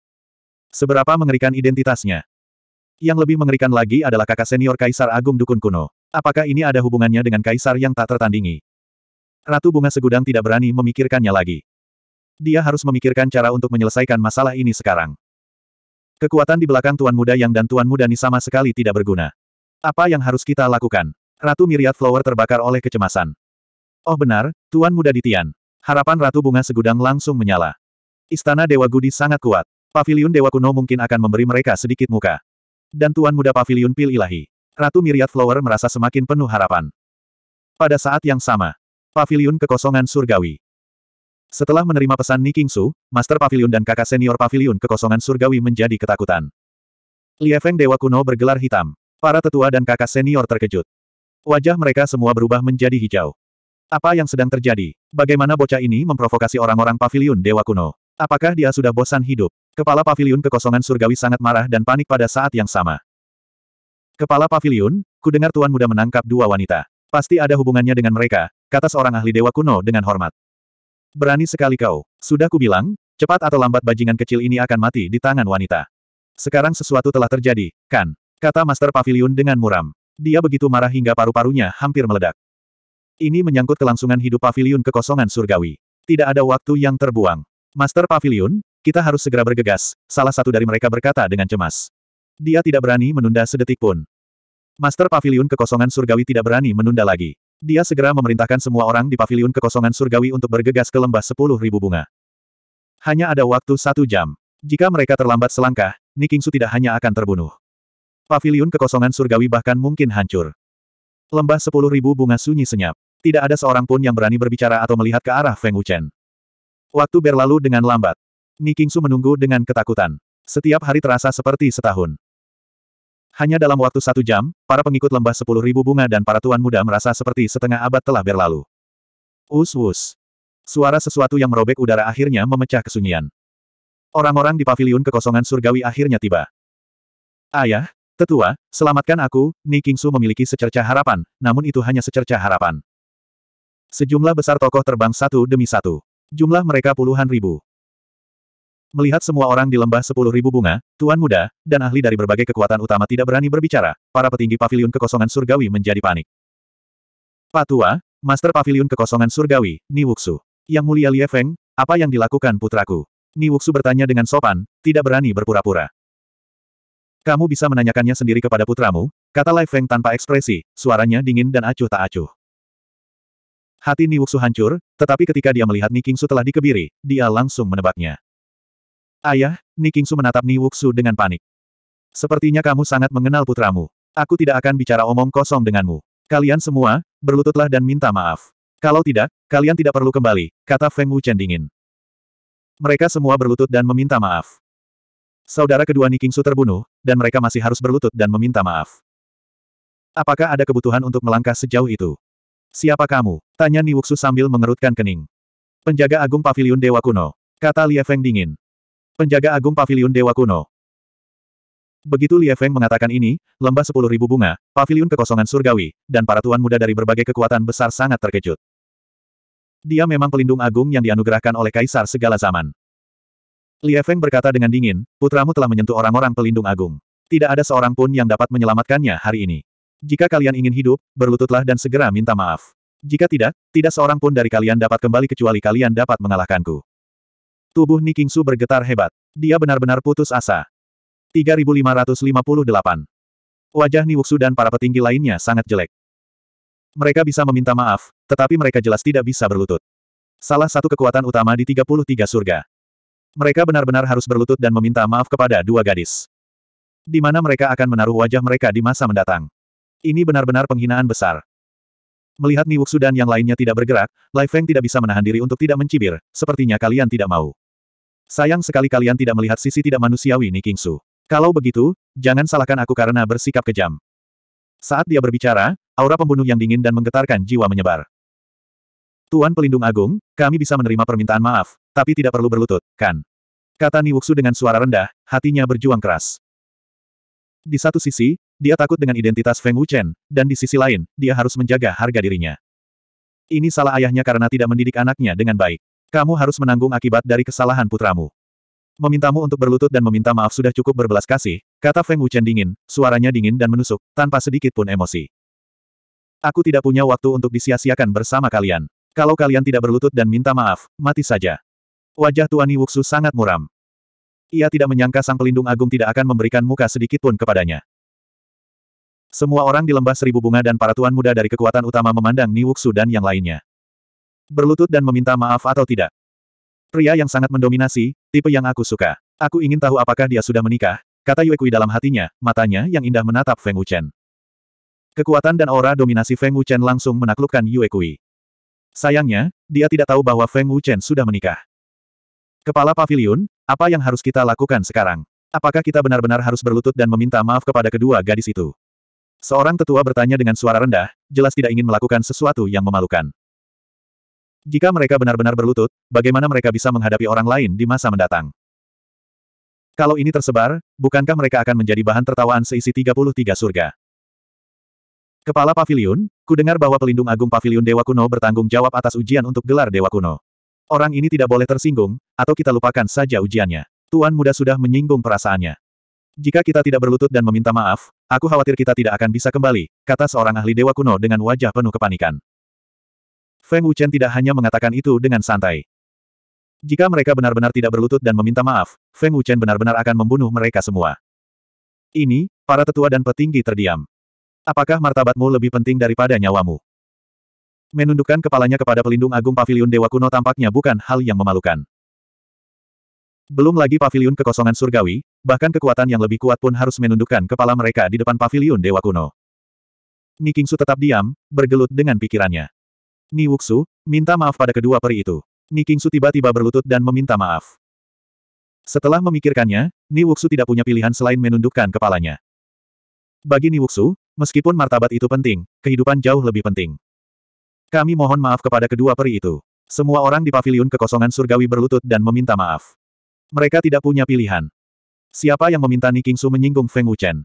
Seberapa mengerikan identitasnya? Yang lebih mengerikan lagi adalah kakak senior Kaisar Agung Dukun Kuno. Apakah ini ada hubungannya dengan kaisar yang tak tertandingi? Ratu Bunga Segudang tidak berani memikirkannya lagi. Dia harus memikirkan cara untuk menyelesaikan masalah ini sekarang. Kekuatan di belakang Tuan Muda Yang dan Tuan Muda Ni sama sekali tidak berguna. Apa yang harus kita lakukan? Ratu Miriat Flower terbakar oleh kecemasan. Oh benar, Tuan Muda Ditian. Harapan Ratu Bunga Segudang langsung menyala. Istana Dewa Gudi sangat kuat. Paviliun Dewa Kuno mungkin akan memberi mereka sedikit muka. Dan Tuan Muda Paviliun Pil Ilahi. Ratu Miriat Flower merasa semakin penuh harapan. Pada saat yang sama, Pavilion Kekosongan Surgawi Setelah menerima pesan Ni Kingsu, Master Pavilion dan kakak senior Pavilion Kekosongan Surgawi menjadi ketakutan. Liefeng Dewa Kuno bergelar hitam. Para tetua dan kakak senior terkejut. Wajah mereka semua berubah menjadi hijau. Apa yang sedang terjadi? Bagaimana bocah ini memprovokasi orang-orang Pavilion Dewa Kuno? Apakah dia sudah bosan hidup? Kepala Pavilion Kekosongan Surgawi sangat marah dan panik pada saat yang sama. Kepala Pavilion, ku dengar Tuan Muda menangkap dua wanita. Pasti ada hubungannya dengan mereka, kata seorang ahli dewa kuno dengan hormat. Berani sekali kau, sudah kubilang, cepat atau lambat bajingan kecil ini akan mati di tangan wanita. Sekarang sesuatu telah terjadi, kan? Kata Master Pavilion dengan muram. Dia begitu marah hingga paru-parunya hampir meledak. Ini menyangkut kelangsungan hidup Pavilion kekosongan surgawi. Tidak ada waktu yang terbuang. Master Pavilion, kita harus segera bergegas, salah satu dari mereka berkata dengan cemas. Dia tidak berani menunda sedetik pun. Master Pavilion kekosongan surgawi tidak berani menunda lagi. Dia segera memerintahkan semua orang di paviliun kekosongan surgawi untuk bergegas ke lembah sepuluh ribu bunga. Hanya ada waktu satu jam. Jika mereka terlambat selangkah, Nikingsu tidak hanya akan terbunuh. Paviliun kekosongan surgawi bahkan mungkin hancur. Lembah sepuluh ribu bunga sunyi senyap. Tidak ada seorang pun yang berani berbicara atau melihat ke arah Feng Wuchen. Waktu berlalu dengan lambat. Nikingsu menunggu dengan ketakutan. Setiap hari terasa seperti setahun. Hanya dalam waktu satu jam, para pengikut lembah sepuluh ribu bunga dan para tuan muda merasa seperti setengah abad telah berlalu. Us-us. Suara sesuatu yang merobek udara akhirnya memecah kesunyian. Orang-orang di pavilion kekosongan surgawi akhirnya tiba. Ayah, tetua, selamatkan aku, Ni Su memiliki secerca harapan, namun itu hanya secerca harapan. Sejumlah besar tokoh terbang satu demi satu. Jumlah mereka puluhan ribu. Melihat semua orang di lembah sepuluh ribu bunga, tuan muda, dan ahli dari berbagai kekuatan utama tidak berani berbicara, para petinggi pavilion kekosongan surgawi menjadi panik. Patua, Master pavilion Kekosongan Surgawi, Ni Wuxu, Yang mulia Li Feng, apa yang dilakukan putraku? Ni Wuxu bertanya dengan sopan, tidak berani berpura-pura. Kamu bisa menanyakannya sendiri kepada putramu, kata Li Feng tanpa ekspresi, suaranya dingin dan acuh tak acuh. Hati Ni Wuxu hancur, tetapi ketika dia melihat Ni Su telah dikebiri, dia langsung menebaknya. Ayah, Nikingsu menatap Niwuksu dengan panik. Sepertinya kamu sangat mengenal putramu. Aku tidak akan bicara omong kosong denganmu. Kalian semua, berlututlah dan minta maaf. Kalau tidak, kalian tidak perlu kembali, kata Feng Wuchen dingin. Mereka semua berlutut dan meminta maaf. Saudara kedua Nikingsu terbunuh, dan mereka masih harus berlutut dan meminta maaf. Apakah ada kebutuhan untuk melangkah sejauh itu? Siapa kamu? Tanya Niwuksu sambil mengerutkan kening. Penjaga Agung Paviliun Dewa Kuno. Kata Lia Feng dingin. Penjaga Agung Paviliun Dewa Kuno. Begitu Li Feng mengatakan ini, lembah sepuluh ribu bunga, paviliun kekosongan surgawi, dan para tuan muda dari berbagai kekuatan besar sangat terkejut. Dia memang pelindung agung yang dianugerahkan oleh kaisar segala zaman. Li Feng berkata dengan dingin, putramu telah menyentuh orang-orang pelindung agung. Tidak ada seorang pun yang dapat menyelamatkannya hari ini. Jika kalian ingin hidup, berlututlah dan segera minta maaf. Jika tidak, tidak seorang pun dari kalian dapat kembali kecuali kalian dapat mengalahkanku. Tubuh Nikingsu bergetar hebat. Dia benar-benar putus asa. 3558 Wajah Wuxu dan para petinggi lainnya sangat jelek. Mereka bisa meminta maaf, tetapi mereka jelas tidak bisa berlutut. Salah satu kekuatan utama di 33 surga. Mereka benar-benar harus berlutut dan meminta maaf kepada dua gadis. Di mana mereka akan menaruh wajah mereka di masa mendatang. Ini benar-benar penghinaan besar. Melihat ni Wuxu dan yang lainnya tidak bergerak, Lai Feng tidak bisa menahan diri untuk tidak mencibir, sepertinya kalian tidak mau. Sayang sekali kalian tidak melihat sisi tidak manusiawi Ni Kingsu. Kalau begitu, jangan salahkan aku karena bersikap kejam. Saat dia berbicara, aura pembunuh yang dingin dan menggetarkan jiwa menyebar. Tuan Pelindung Agung, kami bisa menerima permintaan maaf, tapi tidak perlu berlutut, kan? Kata Ni Wuxu dengan suara rendah, hatinya berjuang keras. Di satu sisi, dia takut dengan identitas Feng Wuchen, dan di sisi lain, dia harus menjaga harga dirinya. Ini salah ayahnya karena tidak mendidik anaknya dengan baik. Kamu harus menanggung akibat dari kesalahan putramu. Memintamu untuk berlutut dan meminta maaf sudah cukup berbelas kasih, kata Feng Wuchen dingin, suaranya dingin dan menusuk, tanpa sedikit pun emosi. Aku tidak punya waktu untuk disia-siakan bersama kalian. Kalau kalian tidak berlutut dan minta maaf, mati saja. Wajah Tuan Wuxu sangat muram. Ia tidak menyangka sang pelindung agung tidak akan memberikan muka sedikit pun kepadanya. Semua orang di lembah seribu bunga dan para tuan muda dari kekuatan utama memandang Niwuksu dan yang lainnya. Berlutut dan meminta maaf atau tidak. Pria yang sangat mendominasi, tipe yang aku suka. Aku ingin tahu apakah dia sudah menikah, kata Yue Kui dalam hatinya, matanya yang indah menatap Feng Wuchen. Kekuatan dan aura dominasi Feng Wuchen langsung menaklukkan Yue Kui. Sayangnya, dia tidak tahu bahwa Feng Wuchen sudah menikah. Kepala Pavilion, apa yang harus kita lakukan sekarang? Apakah kita benar-benar harus berlutut dan meminta maaf kepada kedua gadis itu? Seorang tetua bertanya dengan suara rendah, jelas tidak ingin melakukan sesuatu yang memalukan. Jika mereka benar-benar berlutut, bagaimana mereka bisa menghadapi orang lain di masa mendatang? Kalau ini tersebar, bukankah mereka akan menjadi bahan tertawaan seisi 33 surga? Kepala Paviliun, ku dengar bahwa pelindung agung Paviliun Dewa Kuno bertanggung jawab atas ujian untuk gelar Dewa Kuno. Orang ini tidak boleh tersinggung, atau kita lupakan saja ujiannya. Tuan muda sudah menyinggung perasaannya. Jika kita tidak berlutut dan meminta maaf, aku khawatir kita tidak akan bisa kembali, kata seorang ahli Dewa Kuno dengan wajah penuh kepanikan. Feng Wuchen tidak hanya mengatakan itu dengan santai. Jika mereka benar-benar tidak berlutut dan meminta maaf, Feng Wuchen benar-benar akan membunuh mereka semua. Ini, para tetua dan petinggi terdiam. Apakah martabatmu lebih penting daripada nyawamu? Menundukkan kepalanya kepada pelindung agung pavilion Dewa Kuno tampaknya bukan hal yang memalukan. Belum lagi pavilion kekosongan surgawi, bahkan kekuatan yang lebih kuat pun harus menundukkan kepala mereka di depan pavilion Dewa Kuno. Niking Su tetap diam, bergelut dengan pikirannya. Ni Wuxu, minta maaf pada kedua peri itu. Ni Kingsu tiba-tiba berlutut dan meminta maaf. Setelah memikirkannya, Ni Wuxu tidak punya pilihan selain menundukkan kepalanya. Bagi Ni Wuxu, meskipun martabat itu penting, kehidupan jauh lebih penting. Kami mohon maaf kepada kedua peri itu. Semua orang di paviliun kekosongan surgawi berlutut dan meminta maaf. Mereka tidak punya pilihan. Siapa yang meminta Ni Kingsu menyinggung Feng Wuchen?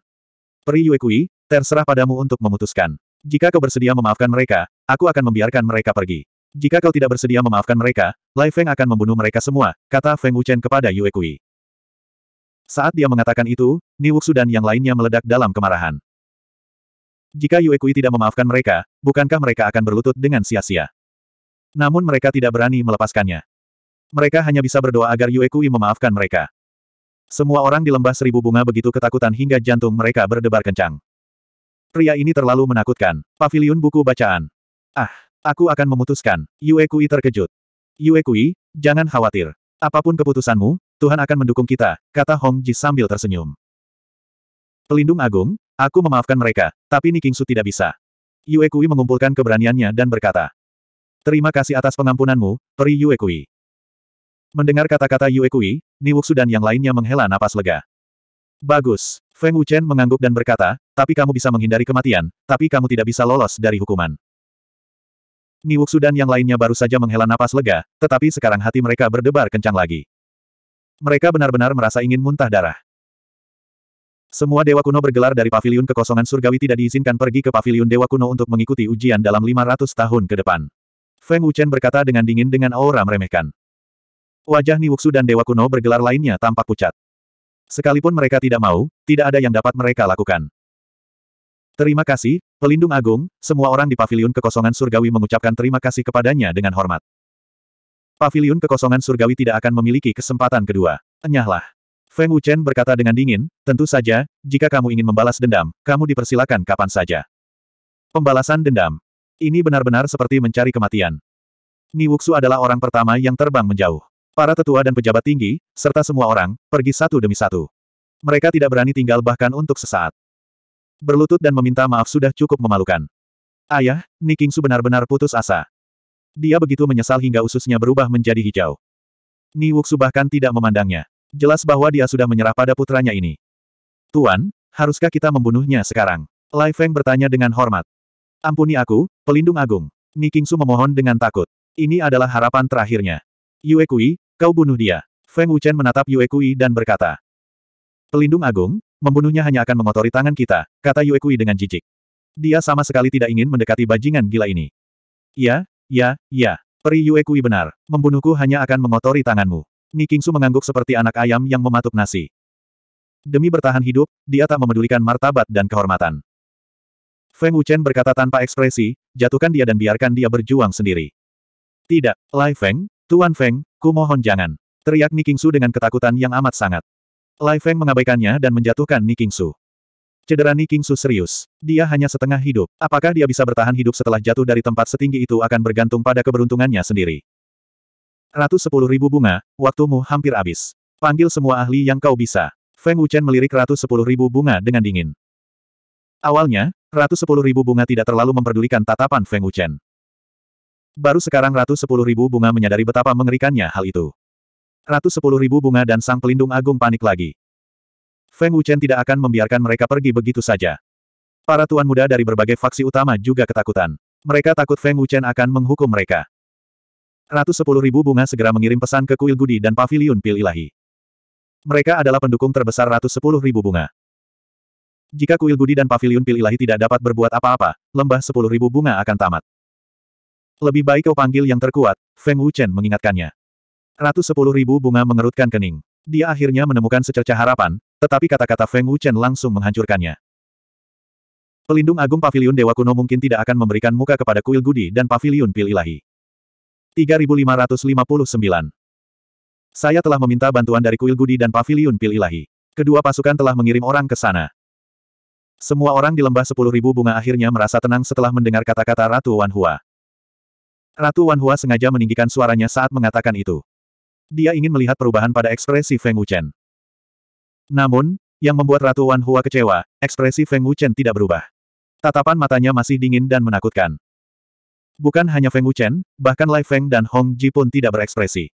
Peri Yue Kui, terserah padamu untuk memutuskan. Jika kau bersedia memaafkan mereka, Aku akan membiarkan mereka pergi. Jika kau tidak bersedia memaafkan mereka, Lai Feng akan membunuh mereka semua, kata Feng Wuchen kepada Yue Kui. Saat dia mengatakan itu, Ni Wuxu dan yang lainnya meledak dalam kemarahan. Jika Yue Kui tidak memaafkan mereka, bukankah mereka akan berlutut dengan sia-sia? Namun mereka tidak berani melepaskannya. Mereka hanya bisa berdoa agar Yue Kui memaafkan mereka. Semua orang di lembah seribu bunga begitu ketakutan hingga jantung mereka berdebar kencang. Pria ini terlalu menakutkan. Paviliun buku bacaan. Ah, aku akan memutuskan. Yue Kui terkejut. Yue Kui, jangan khawatir. Apapun keputusanmu, Tuhan akan mendukung kita, kata Hong Ji sambil tersenyum. Pelindung Agung, aku memaafkan mereka, tapi Nikingsu tidak bisa. Yue Kui mengumpulkan keberaniannya dan berkata, Terima kasih atas pengampunanmu, peri Yue Kui. Mendengar kata-kata Yue Kui, Niwuksu dan yang lainnya menghela napas lega. Bagus, Feng Wuchen mengangguk dan berkata, tapi kamu bisa menghindari kematian, tapi kamu tidak bisa lolos dari hukuman. Niwuksu dan yang lainnya baru saja menghela napas lega, tetapi sekarang hati mereka berdebar kencang lagi. Mereka benar-benar merasa ingin muntah darah. Semua dewa kuno bergelar dari pavilion kekosongan surgawi tidak diizinkan pergi ke pavilion dewa kuno untuk mengikuti ujian dalam 500 tahun ke depan. Feng Wuchen berkata dengan dingin dengan aura meremehkan. Wajah Niwuksu dan dewa kuno bergelar lainnya tampak pucat. Sekalipun mereka tidak mau, tidak ada yang dapat mereka lakukan. Terima kasih, pelindung agung, semua orang di pavilion kekosongan surgawi mengucapkan terima kasih kepadanya dengan hormat. Pavilion kekosongan surgawi tidak akan memiliki kesempatan kedua. Enyahlah. Feng Wuchen berkata dengan dingin, tentu saja, jika kamu ingin membalas dendam, kamu dipersilakan kapan saja. Pembalasan dendam. Ini benar-benar seperti mencari kematian. Ni Wuxu adalah orang pertama yang terbang menjauh. Para tetua dan pejabat tinggi, serta semua orang, pergi satu demi satu. Mereka tidak berani tinggal bahkan untuk sesaat. Berlutut dan meminta maaf sudah cukup memalukan. Ayah, Nikingsu benar-benar putus asa. Dia begitu menyesal hingga ususnya berubah menjadi hijau. Ni Wuxu bahkan tidak memandangnya. Jelas bahwa dia sudah menyerah pada putranya ini. Tuan, haruskah kita membunuhnya sekarang? Lai Feng bertanya dengan hormat. Ampuni aku, pelindung agung. Nikingsu memohon dengan takut. Ini adalah harapan terakhirnya. Yue Kui, kau bunuh dia. Feng Wuchen menatap Yue Kui dan berkata. Pelindung agung, membunuhnya hanya akan mengotori tangan kita, kata Yue Kui dengan jijik. Dia sama sekali tidak ingin mendekati bajingan gila ini. Ya, ya, ya, peri Yue Kui benar, membunuhku hanya akan mengotori tanganmu. Nikingsu mengangguk seperti anak ayam yang mematuk nasi. Demi bertahan hidup, dia tak memedulikan martabat dan kehormatan. Feng Wuchen berkata tanpa ekspresi, jatuhkan dia dan biarkan dia berjuang sendiri. Tidak, Lai Feng, Tuan Feng, kumohon jangan. Teriak Nikingsu dengan ketakutan yang amat sangat. Lai Feng mengabaikannya dan menjatuhkan Ni Kingsu. Cedera Ni Kingsu serius. Dia hanya setengah hidup. Apakah dia bisa bertahan hidup setelah jatuh dari tempat setinggi itu akan bergantung pada keberuntungannya sendiri. Ratus sepuluh ribu bunga, waktumu hampir habis. Panggil semua ahli yang kau bisa. Feng Wuchen melirik ratus sepuluh ribu bunga dengan dingin. Awalnya, ratus sepuluh ribu bunga tidak terlalu memperdulikan tatapan Feng Wuchen. Baru sekarang ratus sepuluh ribu bunga menyadari betapa mengerikannya hal itu. Ratus sepuluh ribu bunga dan sang pelindung agung panik lagi. Feng Wuchen tidak akan membiarkan mereka pergi begitu saja. Para tuan muda dari berbagai faksi utama juga ketakutan. Mereka takut Feng Wuchen akan menghukum mereka. Ratus sepuluh ribu bunga segera mengirim pesan ke kuil Gudi dan paviliun Pil Ilahi. Mereka adalah pendukung terbesar ratus sepuluh ribu bunga. Jika kuil Gudi dan paviliun Pil Ilahi tidak dapat berbuat apa-apa, lembah sepuluh ribu bunga akan tamat. Lebih baik kau panggil yang terkuat, Feng Wuchen mengingatkannya. Ratu sepuluh ribu bunga mengerutkan kening. Dia akhirnya menemukan secerca harapan, tetapi kata-kata Feng Wuchen langsung menghancurkannya. Pelindung Agung Paviliun Dewa Kuno mungkin tidak akan memberikan muka kepada kuil Gudi dan Paviliun Pil Ilahi. 3559 Saya telah meminta bantuan dari kuil Gudi dan Paviliun Pil Ilahi. Kedua pasukan telah mengirim orang ke sana. Semua orang di lembah sepuluh ribu bunga akhirnya merasa tenang setelah mendengar kata-kata Ratu Wan Hua. Ratu Wan Hua sengaja meninggikan suaranya saat mengatakan itu dia ingin melihat perubahan pada ekspresi Feng Wuchen. Namun, yang membuat Ratu Wan Hua kecewa, ekspresi Feng Wuchen tidak berubah. Tatapan matanya masih dingin dan menakutkan. Bukan hanya Feng Wuchen, bahkan Lai Feng dan Hong Ji pun tidak berekspresi.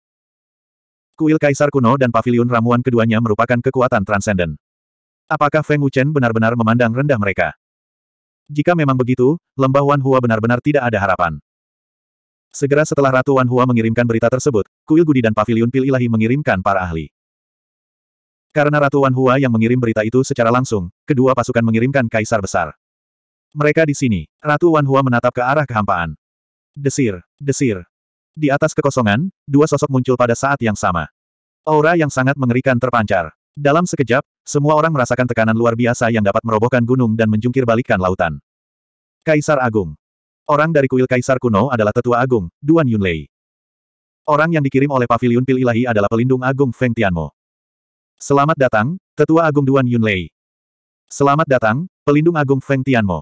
Kuil Kaisar kuno dan paviliun ramuan keduanya merupakan kekuatan transenden. Apakah Feng Wuchen benar-benar memandang rendah mereka? Jika memang begitu, lembah Wan Hua benar-benar tidak ada harapan. Segera setelah Ratu Wan Hua mengirimkan berita tersebut, Kuil Gudi dan Paviliun Pil Ilahi mengirimkan para ahli. Karena Ratu Wan Hua yang mengirim berita itu secara langsung, kedua pasukan mengirimkan kaisar besar. Mereka di sini, Ratu Wan Hua menatap ke arah kehampaan. Desir, desir. Di atas kekosongan, dua sosok muncul pada saat yang sama. Aura yang sangat mengerikan terpancar. Dalam sekejap, semua orang merasakan tekanan luar biasa yang dapat merobohkan gunung dan menjungkir balikan lautan. Kaisar Agung. Orang dari kuil Kaisar kuno adalah Tetua Agung, Duan Yunlei. Orang yang dikirim oleh Paviliun Pil Ilahi adalah pelindung agung Feng Tianmo. Selamat datang, Tetua Agung Duan Yunlei. Selamat datang, pelindung agung Feng Tianmo.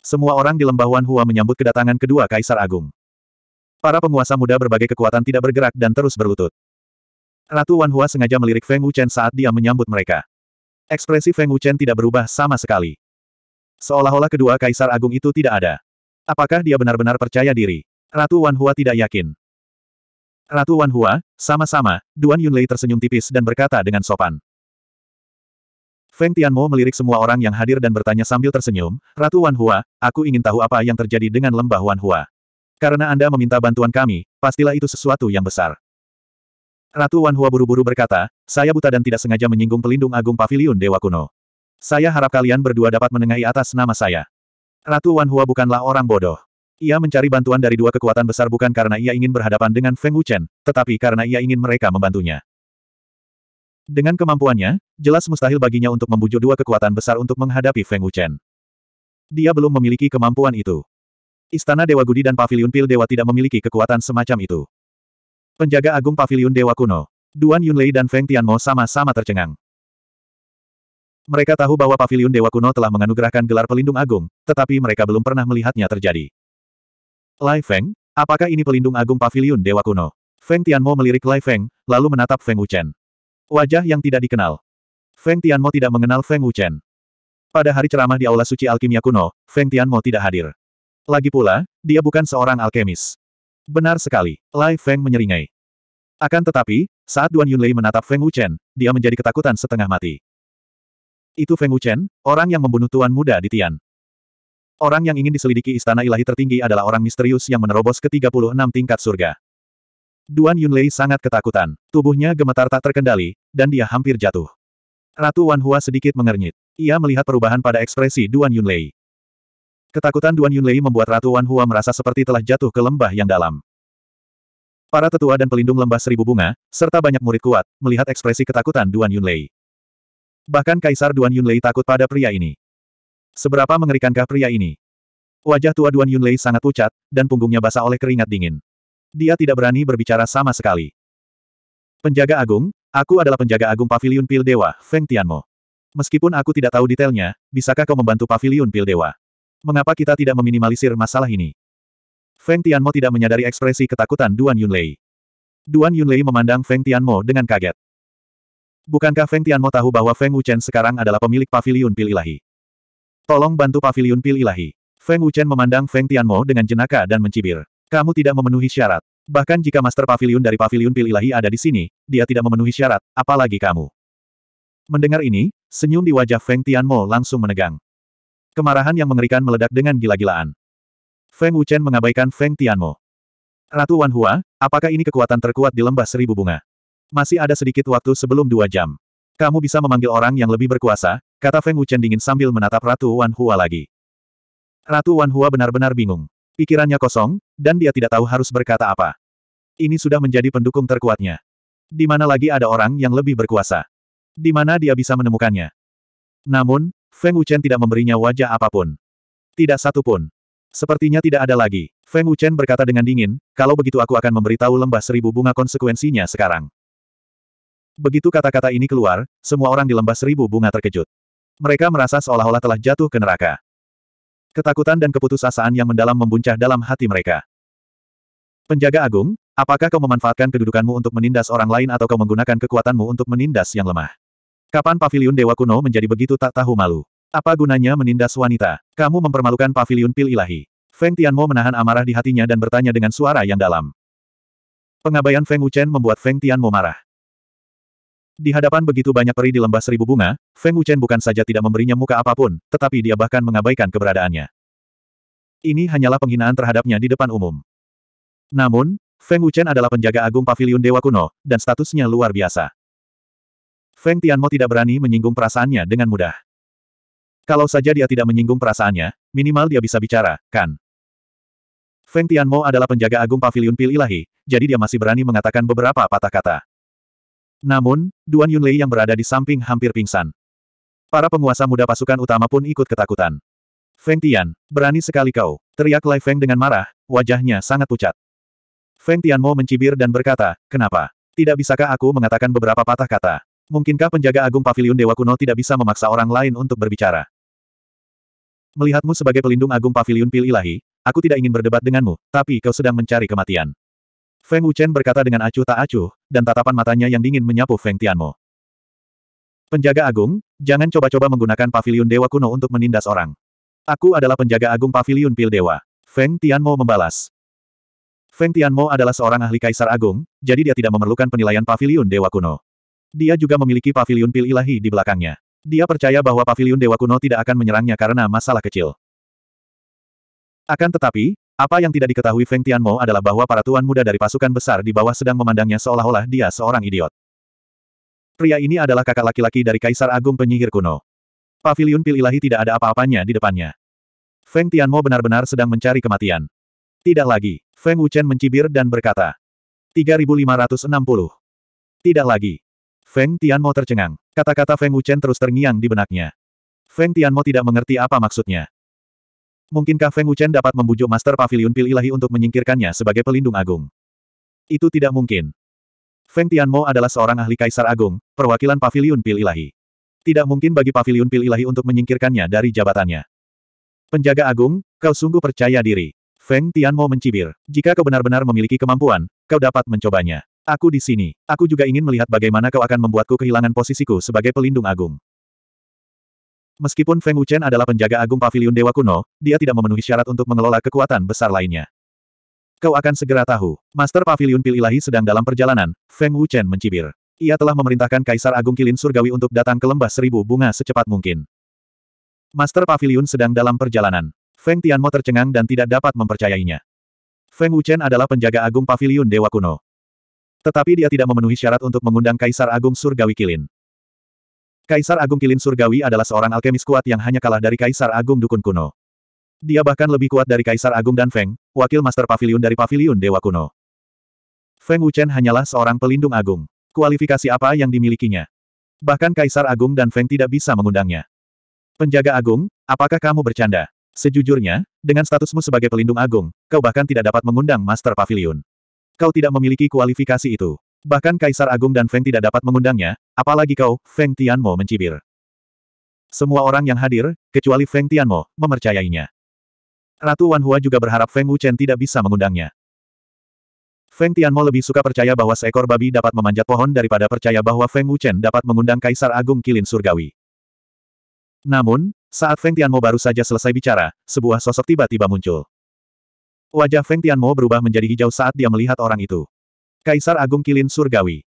Semua orang di lembah Wan Hua menyambut kedatangan kedua kaisar agung. Para penguasa muda berbagai kekuatan tidak bergerak dan terus berlutut. Ratu Wan Hua sengaja melirik Feng Wuchen saat dia menyambut mereka. Ekspresi Feng Wuchen tidak berubah sama sekali. Seolah-olah kedua kaisar agung itu tidak ada. Apakah dia benar-benar percaya diri? Ratu Wan Hua tidak yakin. Ratu Wan Hua, sama-sama, Duan Yunlei tersenyum tipis dan berkata dengan sopan. Feng Tianmo melirik semua orang yang hadir dan bertanya sambil tersenyum, Ratu Wan Hua, aku ingin tahu apa yang terjadi dengan lembah Wan Hua. Karena Anda meminta bantuan kami, pastilah itu sesuatu yang besar. Ratu Wan Hua buru-buru berkata, saya buta dan tidak sengaja menyinggung pelindung agung Paviliun Dewa Kuno. Saya harap kalian berdua dapat menengahi atas nama saya. Ratu Wan Hua bukanlah orang bodoh. Ia mencari bantuan dari dua kekuatan besar bukan karena ia ingin berhadapan dengan Feng Wuchen, tetapi karena ia ingin mereka membantunya. Dengan kemampuannya, jelas mustahil baginya untuk membujuk dua kekuatan besar untuk menghadapi Feng Wuchen. Dia belum memiliki kemampuan itu. Istana Dewa Gudi dan Paviliun Pil Dewa tidak memiliki kekuatan semacam itu. Penjaga Agung Paviliun Dewa Kuno, Duan Yunlei dan Feng Tianmo sama-sama tercengang. Mereka tahu bahwa Paviliun Dewa Kuno telah menganugerahkan gelar pelindung agung, tetapi mereka belum pernah melihatnya terjadi. Lai Feng, apakah ini pelindung agung pavilion Dewa Kuno? Feng Tianmo melirik Lai Feng, lalu menatap Feng Wuchen. Wajah yang tidak dikenal. Feng Tianmo tidak mengenal Feng Wuchen. Pada hari ceramah di Aula Suci Alkimia Kuno, Feng Tianmo tidak hadir. Lagi pula, dia bukan seorang alkemis. Benar sekali, Lai Feng menyeringai. Akan tetapi, saat Duan Yunlei menatap Feng Wuchen, dia menjadi ketakutan setengah mati. Itu Feng Wuchen, orang yang membunuh tuan muda di Tian. Orang yang ingin diselidiki istana ilahi tertinggi adalah orang misterius yang menerobos ke 36 tingkat surga. Duan Yunlei sangat ketakutan, tubuhnya gemetar tak terkendali, dan dia hampir jatuh. Ratu Wan Hua sedikit mengernyit. Ia melihat perubahan pada ekspresi Duan Yunlei. Ketakutan Duan Yunlei membuat Ratu Wan Hua merasa seperti telah jatuh ke lembah yang dalam. Para tetua dan pelindung lembah seribu bunga, serta banyak murid kuat, melihat ekspresi ketakutan Duan Yunlei. Bahkan Kaisar Duan Yunlei takut pada pria ini. Seberapa mengerikankah pria ini? Wajah tua Duan Yunlei sangat pucat, dan punggungnya basah oleh keringat dingin. Dia tidak berani berbicara sama sekali. Penjaga Agung, aku adalah penjaga Agung Paviliun Pil Dewa, Feng Tianmo. Meskipun aku tidak tahu detailnya, bisakah kau membantu Paviliun Pil Dewa? Mengapa kita tidak meminimalisir masalah ini? Feng Tianmo tidak menyadari ekspresi ketakutan Duan Yunlei. Duan Yunlei memandang Feng Tianmo dengan kaget. Bukankah Feng Tianmo tahu bahwa Feng Wuchen sekarang adalah pemilik Paviliun Pil Ilahi? Tolong bantu pavilion pil ilahi. Feng Wuchen memandang Feng Tianmo dengan jenaka dan mencibir. Kamu tidak memenuhi syarat. Bahkan jika master pavilion dari pavilion pil ilahi ada di sini, dia tidak memenuhi syarat, apalagi kamu. Mendengar ini, senyum di wajah Feng Tianmo langsung menegang. Kemarahan yang mengerikan meledak dengan gila-gilaan. Feng Wuchen mengabaikan Feng Tianmo. Ratu Wanhua, apakah ini kekuatan terkuat di lembah seribu bunga? Masih ada sedikit waktu sebelum dua jam. Kamu bisa memanggil orang yang lebih berkuasa, kata Feng Wuchen dingin sambil menatap Ratu Wan Hua lagi. Ratu Wan Hua benar-benar bingung. Pikirannya kosong, dan dia tidak tahu harus berkata apa. Ini sudah menjadi pendukung terkuatnya. Di mana lagi ada orang yang lebih berkuasa? Di mana dia bisa menemukannya? Namun, Feng Wuchen tidak memberinya wajah apapun. Tidak satu pun. Sepertinya tidak ada lagi. Feng Wuchen berkata dengan dingin, kalau begitu aku akan memberitahu lembah seribu bunga konsekuensinya sekarang. Begitu kata-kata ini keluar, semua orang di lembah seribu bunga terkejut. Mereka merasa seolah-olah telah jatuh ke neraka. Ketakutan dan keputusasaan yang mendalam membuncah dalam hati mereka. Penjaga Agung, apakah kau memanfaatkan kedudukanmu untuk menindas orang lain atau kau menggunakan kekuatanmu untuk menindas yang lemah? Kapan pavilion Dewa Kuno menjadi begitu tak tahu malu? Apa gunanya menindas wanita? Kamu mempermalukan pavilion pil ilahi. Feng Tianmo menahan amarah di hatinya dan bertanya dengan suara yang dalam. Pengabaian Feng Wuchen membuat Feng Tianmo marah. Di hadapan begitu banyak peri di lembah seribu bunga, Feng Wuchen bukan saja tidak memberinya muka apapun, tetapi dia bahkan mengabaikan keberadaannya. Ini hanyalah penghinaan terhadapnya di depan umum. Namun, Feng Wuchen adalah penjaga agung pavilion Dewa Kuno, dan statusnya luar biasa. Feng Tianmo tidak berani menyinggung perasaannya dengan mudah. Kalau saja dia tidak menyinggung perasaannya, minimal dia bisa bicara, kan? Feng Tianmo adalah penjaga agung pavilion pil ilahi, jadi dia masih berani mengatakan beberapa patah kata. Namun, Duan Yunlei yang berada di samping hampir pingsan. Para penguasa muda pasukan utama pun ikut ketakutan. Feng Tian, berani sekali kau, teriak Lai Feng dengan marah, wajahnya sangat pucat. Feng Tianmo mencibir dan berkata, kenapa? Tidak bisakah aku mengatakan beberapa patah kata? Mungkinkah penjaga agung pavilion Dewa Kuno tidak bisa memaksa orang lain untuk berbicara? Melihatmu sebagai pelindung agung pavilion pil ilahi, aku tidak ingin berdebat denganmu, tapi kau sedang mencari kematian. Feng Wuchen berkata dengan acuh tak acuh, dan tatapan matanya yang dingin menyapu Feng Tianmo. Penjaga Agung, jangan coba-coba menggunakan pavilion Dewa kuno untuk menindas orang. Aku adalah penjaga agung pavilion Pil Dewa. Feng Tianmo membalas. Feng Tianmo adalah seorang ahli kaisar agung, jadi dia tidak memerlukan penilaian pavilion Dewa kuno. Dia juga memiliki pavilion Pil Ilahi di belakangnya. Dia percaya bahwa pavilion Dewa kuno tidak akan menyerangnya karena masalah kecil. Akan tetapi, apa yang tidak diketahui Feng Tianmo adalah bahwa para tuan muda dari pasukan besar di bawah sedang memandangnya seolah-olah dia seorang idiot. Pria ini adalah kakak laki-laki dari Kaisar Agung Penyihir Kuno. Paviliun Ilahi tidak ada apa-apanya di depannya. Feng Tianmo benar-benar sedang mencari kematian. Tidak lagi. Feng Wuchen mencibir dan berkata. 3560. Tidak lagi. Feng Tianmo tercengang. Kata-kata Feng Wuchen terus terngiang di benaknya. Feng Tianmo tidak mengerti apa maksudnya. Mungkinkah Feng Wuchen dapat membujuk Master Pavilion Pil Ilahi untuk menyingkirkannya sebagai pelindung agung? Itu tidak mungkin. Feng Tianmo adalah seorang ahli kaisar agung, perwakilan Pavilion Pil Ilahi. Tidak mungkin bagi Pavilion Pil Ilahi untuk menyingkirkannya dari jabatannya. Penjaga agung, kau sungguh percaya diri. Feng Tianmo mencibir. Jika kau benar-benar memiliki kemampuan, kau dapat mencobanya. Aku di sini. Aku juga ingin melihat bagaimana kau akan membuatku kehilangan posisiku sebagai pelindung agung. Meskipun Feng Wuchen adalah penjaga agung pavilion Dewa Kuno, dia tidak memenuhi syarat untuk mengelola kekuatan besar lainnya. Kau akan segera tahu. Master Pavilion Pil Ilahi sedang dalam perjalanan, Feng Wuchen mencibir. Ia telah memerintahkan Kaisar Agung Kilin Surgawi untuk datang ke lembah seribu bunga secepat mungkin. Master Pavilion sedang dalam perjalanan. Feng Tianmo tercengang dan tidak dapat mempercayainya. Feng Wuchen adalah penjaga agung pavilion Dewa Kuno. Tetapi dia tidak memenuhi syarat untuk mengundang Kaisar Agung Surgawi Kilin. Kaisar Agung Kilin Surgawi adalah seorang alkemis kuat yang hanya kalah dari Kaisar Agung Dukun Kuno. Dia bahkan lebih kuat dari Kaisar Agung dan Feng, wakil Master Pavilion dari Pavilion Dewa Kuno. Feng Wuchen hanyalah seorang pelindung agung. Kualifikasi apa yang dimilikinya? Bahkan Kaisar Agung dan Feng tidak bisa mengundangnya. Penjaga Agung, apakah kamu bercanda? Sejujurnya, dengan statusmu sebagai pelindung agung, kau bahkan tidak dapat mengundang Master Pavilion. Kau tidak memiliki kualifikasi itu. Bahkan Kaisar Agung dan Feng tidak dapat mengundangnya, apalagi kau, Feng Tianmo mencibir. Semua orang yang hadir, kecuali Feng Tianmo, memercayainya. Ratu Wan Hua juga berharap Feng Wuchen tidak bisa mengundangnya. Feng Tianmo lebih suka percaya bahwa seekor babi dapat memanjat pohon daripada percaya bahwa Feng Wuchen dapat mengundang Kaisar Agung Kilin Surgawi. Namun, saat Feng Tianmo baru saja selesai bicara, sebuah sosok tiba-tiba muncul. Wajah Feng Tianmo berubah menjadi hijau saat dia melihat orang itu. Kaisar Agung Kilin Surgawi.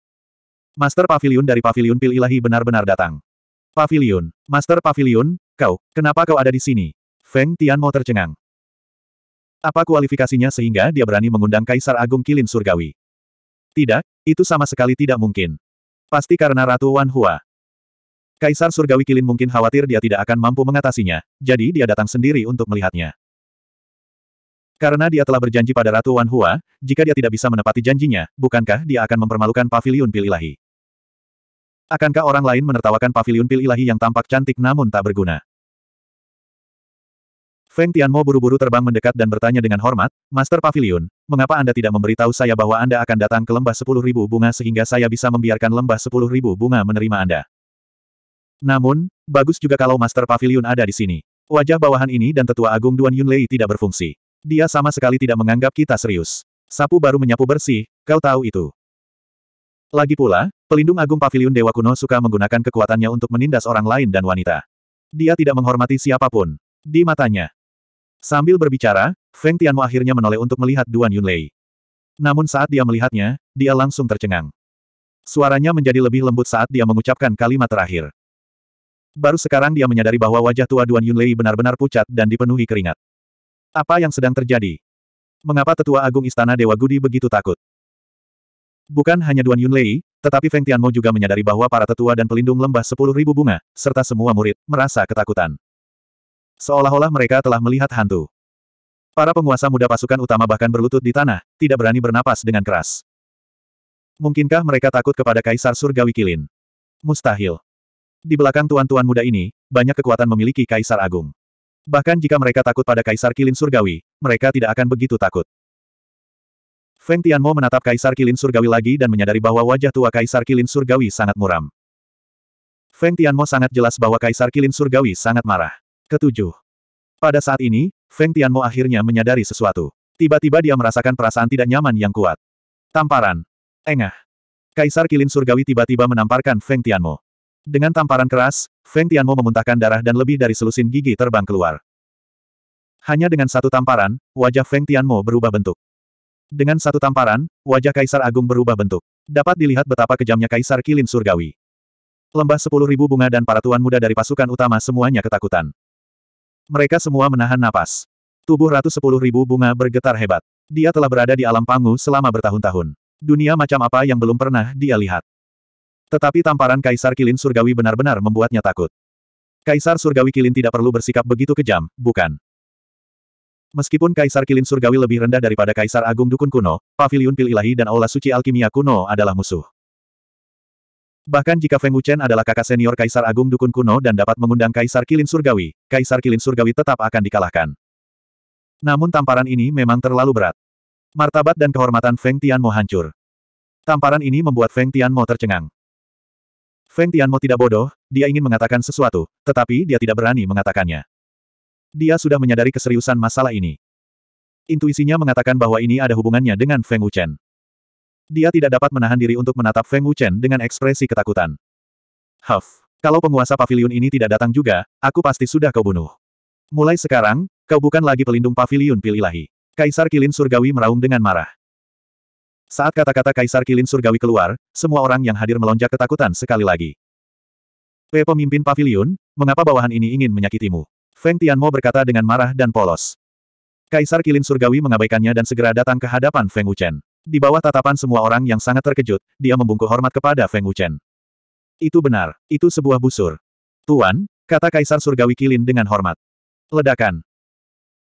Master Pavilion dari Pavilion Pil Ilahi benar-benar datang. Pavilion, Master Pavilion, kau, kenapa kau ada di sini? Feng Tianmo tercengang. Apa kualifikasinya sehingga dia berani mengundang Kaisar Agung Kilin Surgawi? Tidak, itu sama sekali tidak mungkin. Pasti karena Ratu Wan Hua. Kaisar Surgawi Kilin mungkin khawatir dia tidak akan mampu mengatasinya, jadi dia datang sendiri untuk melihatnya. Karena dia telah berjanji pada Ratu Wan Hua, jika dia tidak bisa menepati janjinya, bukankah dia akan mempermalukan pavilion pil ilahi? Akankah orang lain menertawakan pavilion pil ilahi yang tampak cantik namun tak berguna? Feng Tianmo buru-buru terbang mendekat dan bertanya dengan hormat, Master Pavilion, mengapa Anda tidak memberitahu saya bahwa Anda akan datang ke lembah sepuluh ribu bunga sehingga saya bisa membiarkan lembah sepuluh ribu bunga menerima Anda? Namun, bagus juga kalau Master Pavilion ada di sini. Wajah bawahan ini dan tetua agung Duan Yunlei tidak berfungsi. Dia sama sekali tidak menganggap kita serius. Sapu baru menyapu bersih, kau tahu itu. Lagi pula, pelindung agung pavilion Dewa Kuno suka menggunakan kekuatannya untuk menindas orang lain dan wanita. Dia tidak menghormati siapapun. Di matanya. Sambil berbicara, Feng Tianmu akhirnya menoleh untuk melihat Duan Yunlei. Namun saat dia melihatnya, dia langsung tercengang. Suaranya menjadi lebih lembut saat dia mengucapkan kalimat terakhir. Baru sekarang dia menyadari bahwa wajah tua Duan Yunlei benar-benar pucat dan dipenuhi keringat. Apa yang sedang terjadi? Mengapa tetua agung istana Dewa Gudi begitu takut? Bukan hanya Duan Yunlei, tetapi Feng Tianmo juga menyadari bahwa para tetua dan pelindung lembah sepuluh ribu bunga, serta semua murid, merasa ketakutan. Seolah-olah mereka telah melihat hantu. Para penguasa muda pasukan utama bahkan berlutut di tanah, tidak berani bernapas dengan keras. Mungkinkah mereka takut kepada Kaisar Surgawi Kilin? Mustahil. Di belakang tuan-tuan muda ini, banyak kekuatan memiliki Kaisar Agung. Bahkan jika mereka takut pada Kaisar Kilin Surgawi, mereka tidak akan begitu takut. Feng Tianmo menatap Kaisar Kilin Surgawi lagi dan menyadari bahwa wajah tua Kaisar Kilin Surgawi sangat muram. Feng Tianmo sangat jelas bahwa Kaisar Kilin Surgawi sangat marah. Ketujuh. Pada saat ini, Feng Tianmo akhirnya menyadari sesuatu. Tiba-tiba dia merasakan perasaan tidak nyaman yang kuat. Tamparan. Engah. Kaisar Kilin Surgawi tiba-tiba menamparkan Feng Tianmo. Dengan tamparan keras, Feng Tianmo memuntahkan darah dan lebih dari selusin gigi terbang keluar. Hanya dengan satu tamparan, wajah Feng Tianmo berubah bentuk. Dengan satu tamparan, wajah Kaisar Agung berubah bentuk. Dapat dilihat betapa kejamnya Kaisar Kilin Surgawi. Lembah sepuluh ribu bunga dan para tuan muda dari pasukan utama semuanya ketakutan. Mereka semua menahan napas. Tubuh ratus sepuluh ribu bunga bergetar hebat. Dia telah berada di alam pangu selama bertahun-tahun. Dunia macam apa yang belum pernah dia lihat. Tetapi tamparan Kaisar Kilin Surgawi benar-benar membuatnya takut. Kaisar Surgawi Kilin tidak perlu bersikap begitu kejam, bukan? Meskipun Kaisar Kilin Surgawi lebih rendah daripada Kaisar Agung Dukun Kuno, Paviliun Pil Ilahi dan Aula Suci Alkimia Kuno adalah musuh. Bahkan jika Feng Wuchen adalah kakak senior Kaisar Agung Dukun Kuno dan dapat mengundang Kaisar Kilin Surgawi, Kaisar Kilin Surgawi tetap akan dikalahkan. Namun tamparan ini memang terlalu berat. Martabat dan kehormatan Feng Tianmo hancur. Tamparan ini membuat Feng Tianmo tercengang. Feng Tianmo tidak bodoh, dia ingin mengatakan sesuatu, tetapi dia tidak berani mengatakannya. Dia sudah menyadari keseriusan masalah ini. Intuisinya mengatakan bahwa ini ada hubungannya dengan Feng Wuchen. Dia tidak dapat menahan diri untuk menatap Feng Wuchen dengan ekspresi ketakutan. Huff, kalau penguasa pavilion ini tidak datang juga, aku pasti sudah kau bunuh. Mulai sekarang, kau bukan lagi pelindung pavilion Lahi. Kaisar Kilin Surgawi meraung dengan marah. Saat kata-kata Kaisar Kilin Surgawi keluar, semua orang yang hadir melonjak ketakutan sekali lagi. P. Pemimpin Pavilion, mengapa bawahan ini ingin menyakitimu? Feng Tianmo berkata dengan marah dan polos. Kaisar Kilin Surgawi mengabaikannya dan segera datang ke hadapan Feng Wuchen. Di bawah tatapan semua orang yang sangat terkejut, dia membungkuk hormat kepada Feng Wuchen. Itu benar, itu sebuah busur. Tuan, kata Kaisar Surgawi Kilin dengan hormat. Ledakan.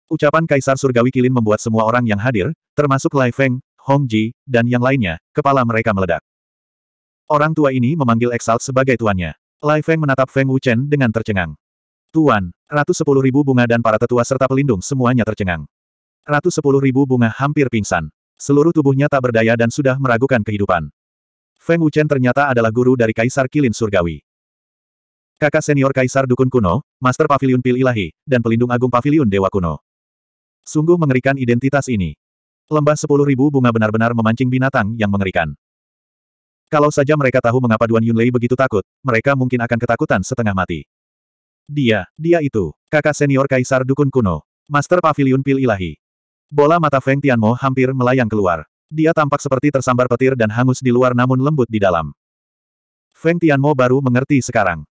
Ucapan Kaisar Surgawi Kilin membuat semua orang yang hadir, termasuk Lai Feng, Hong Ji, dan yang lainnya, kepala mereka meledak. Orang tua ini memanggil Exalt sebagai tuannya. Lai Feng menatap Feng Wuchen dengan tercengang. Tuan, ratus sepuluh ribu bunga dan para tetua serta pelindung semuanya tercengang. Ratus sepuluh ribu bunga hampir pingsan. Seluruh tubuhnya tak berdaya dan sudah meragukan kehidupan. Feng Wuchen ternyata adalah guru dari Kaisar Kilin Surgawi. Kakak senior Kaisar Dukun Kuno, Master Pavilion Pil Ilahi, dan Pelindung Agung Pavilion Dewa Kuno. Sungguh mengerikan identitas ini. Lembah sepuluh ribu bunga benar-benar memancing binatang yang mengerikan. Kalau saja mereka tahu mengapa Duan Yunlei begitu takut, mereka mungkin akan ketakutan setengah mati. Dia, dia itu, kakak senior Kaisar Dukun Kuno, Master Pavilion Pil Ilahi. Bola mata Feng Tianmo hampir melayang keluar. Dia tampak seperti tersambar petir dan hangus di luar namun lembut di dalam. Feng Tianmo baru mengerti sekarang.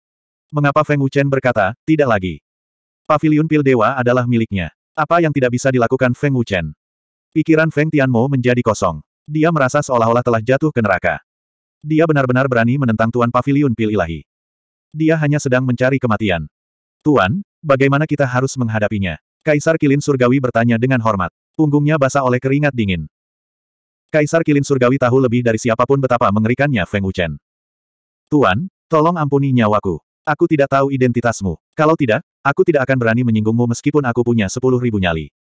Mengapa Feng Wuchen berkata, tidak lagi. Pavilion Pil Dewa adalah miliknya. Apa yang tidak bisa dilakukan Feng Wuchen? Pikiran Feng Tianmo menjadi kosong. Dia merasa seolah-olah telah jatuh ke neraka. Dia benar-benar berani menentang Tuan Paviliun Pil Ilahi. Dia hanya sedang mencari kematian. Tuan, bagaimana kita harus menghadapinya? Kaisar Kilin Surgawi bertanya dengan hormat. Punggungnya basah oleh keringat dingin. Kaisar Kilin Surgawi tahu lebih dari siapapun betapa mengerikannya Feng Wuchen. Tuan, tolong ampuni nyawaku. Aku tidak tahu identitasmu. Kalau tidak, aku tidak akan berani menyinggungmu meskipun aku punya sepuluh ribu nyali.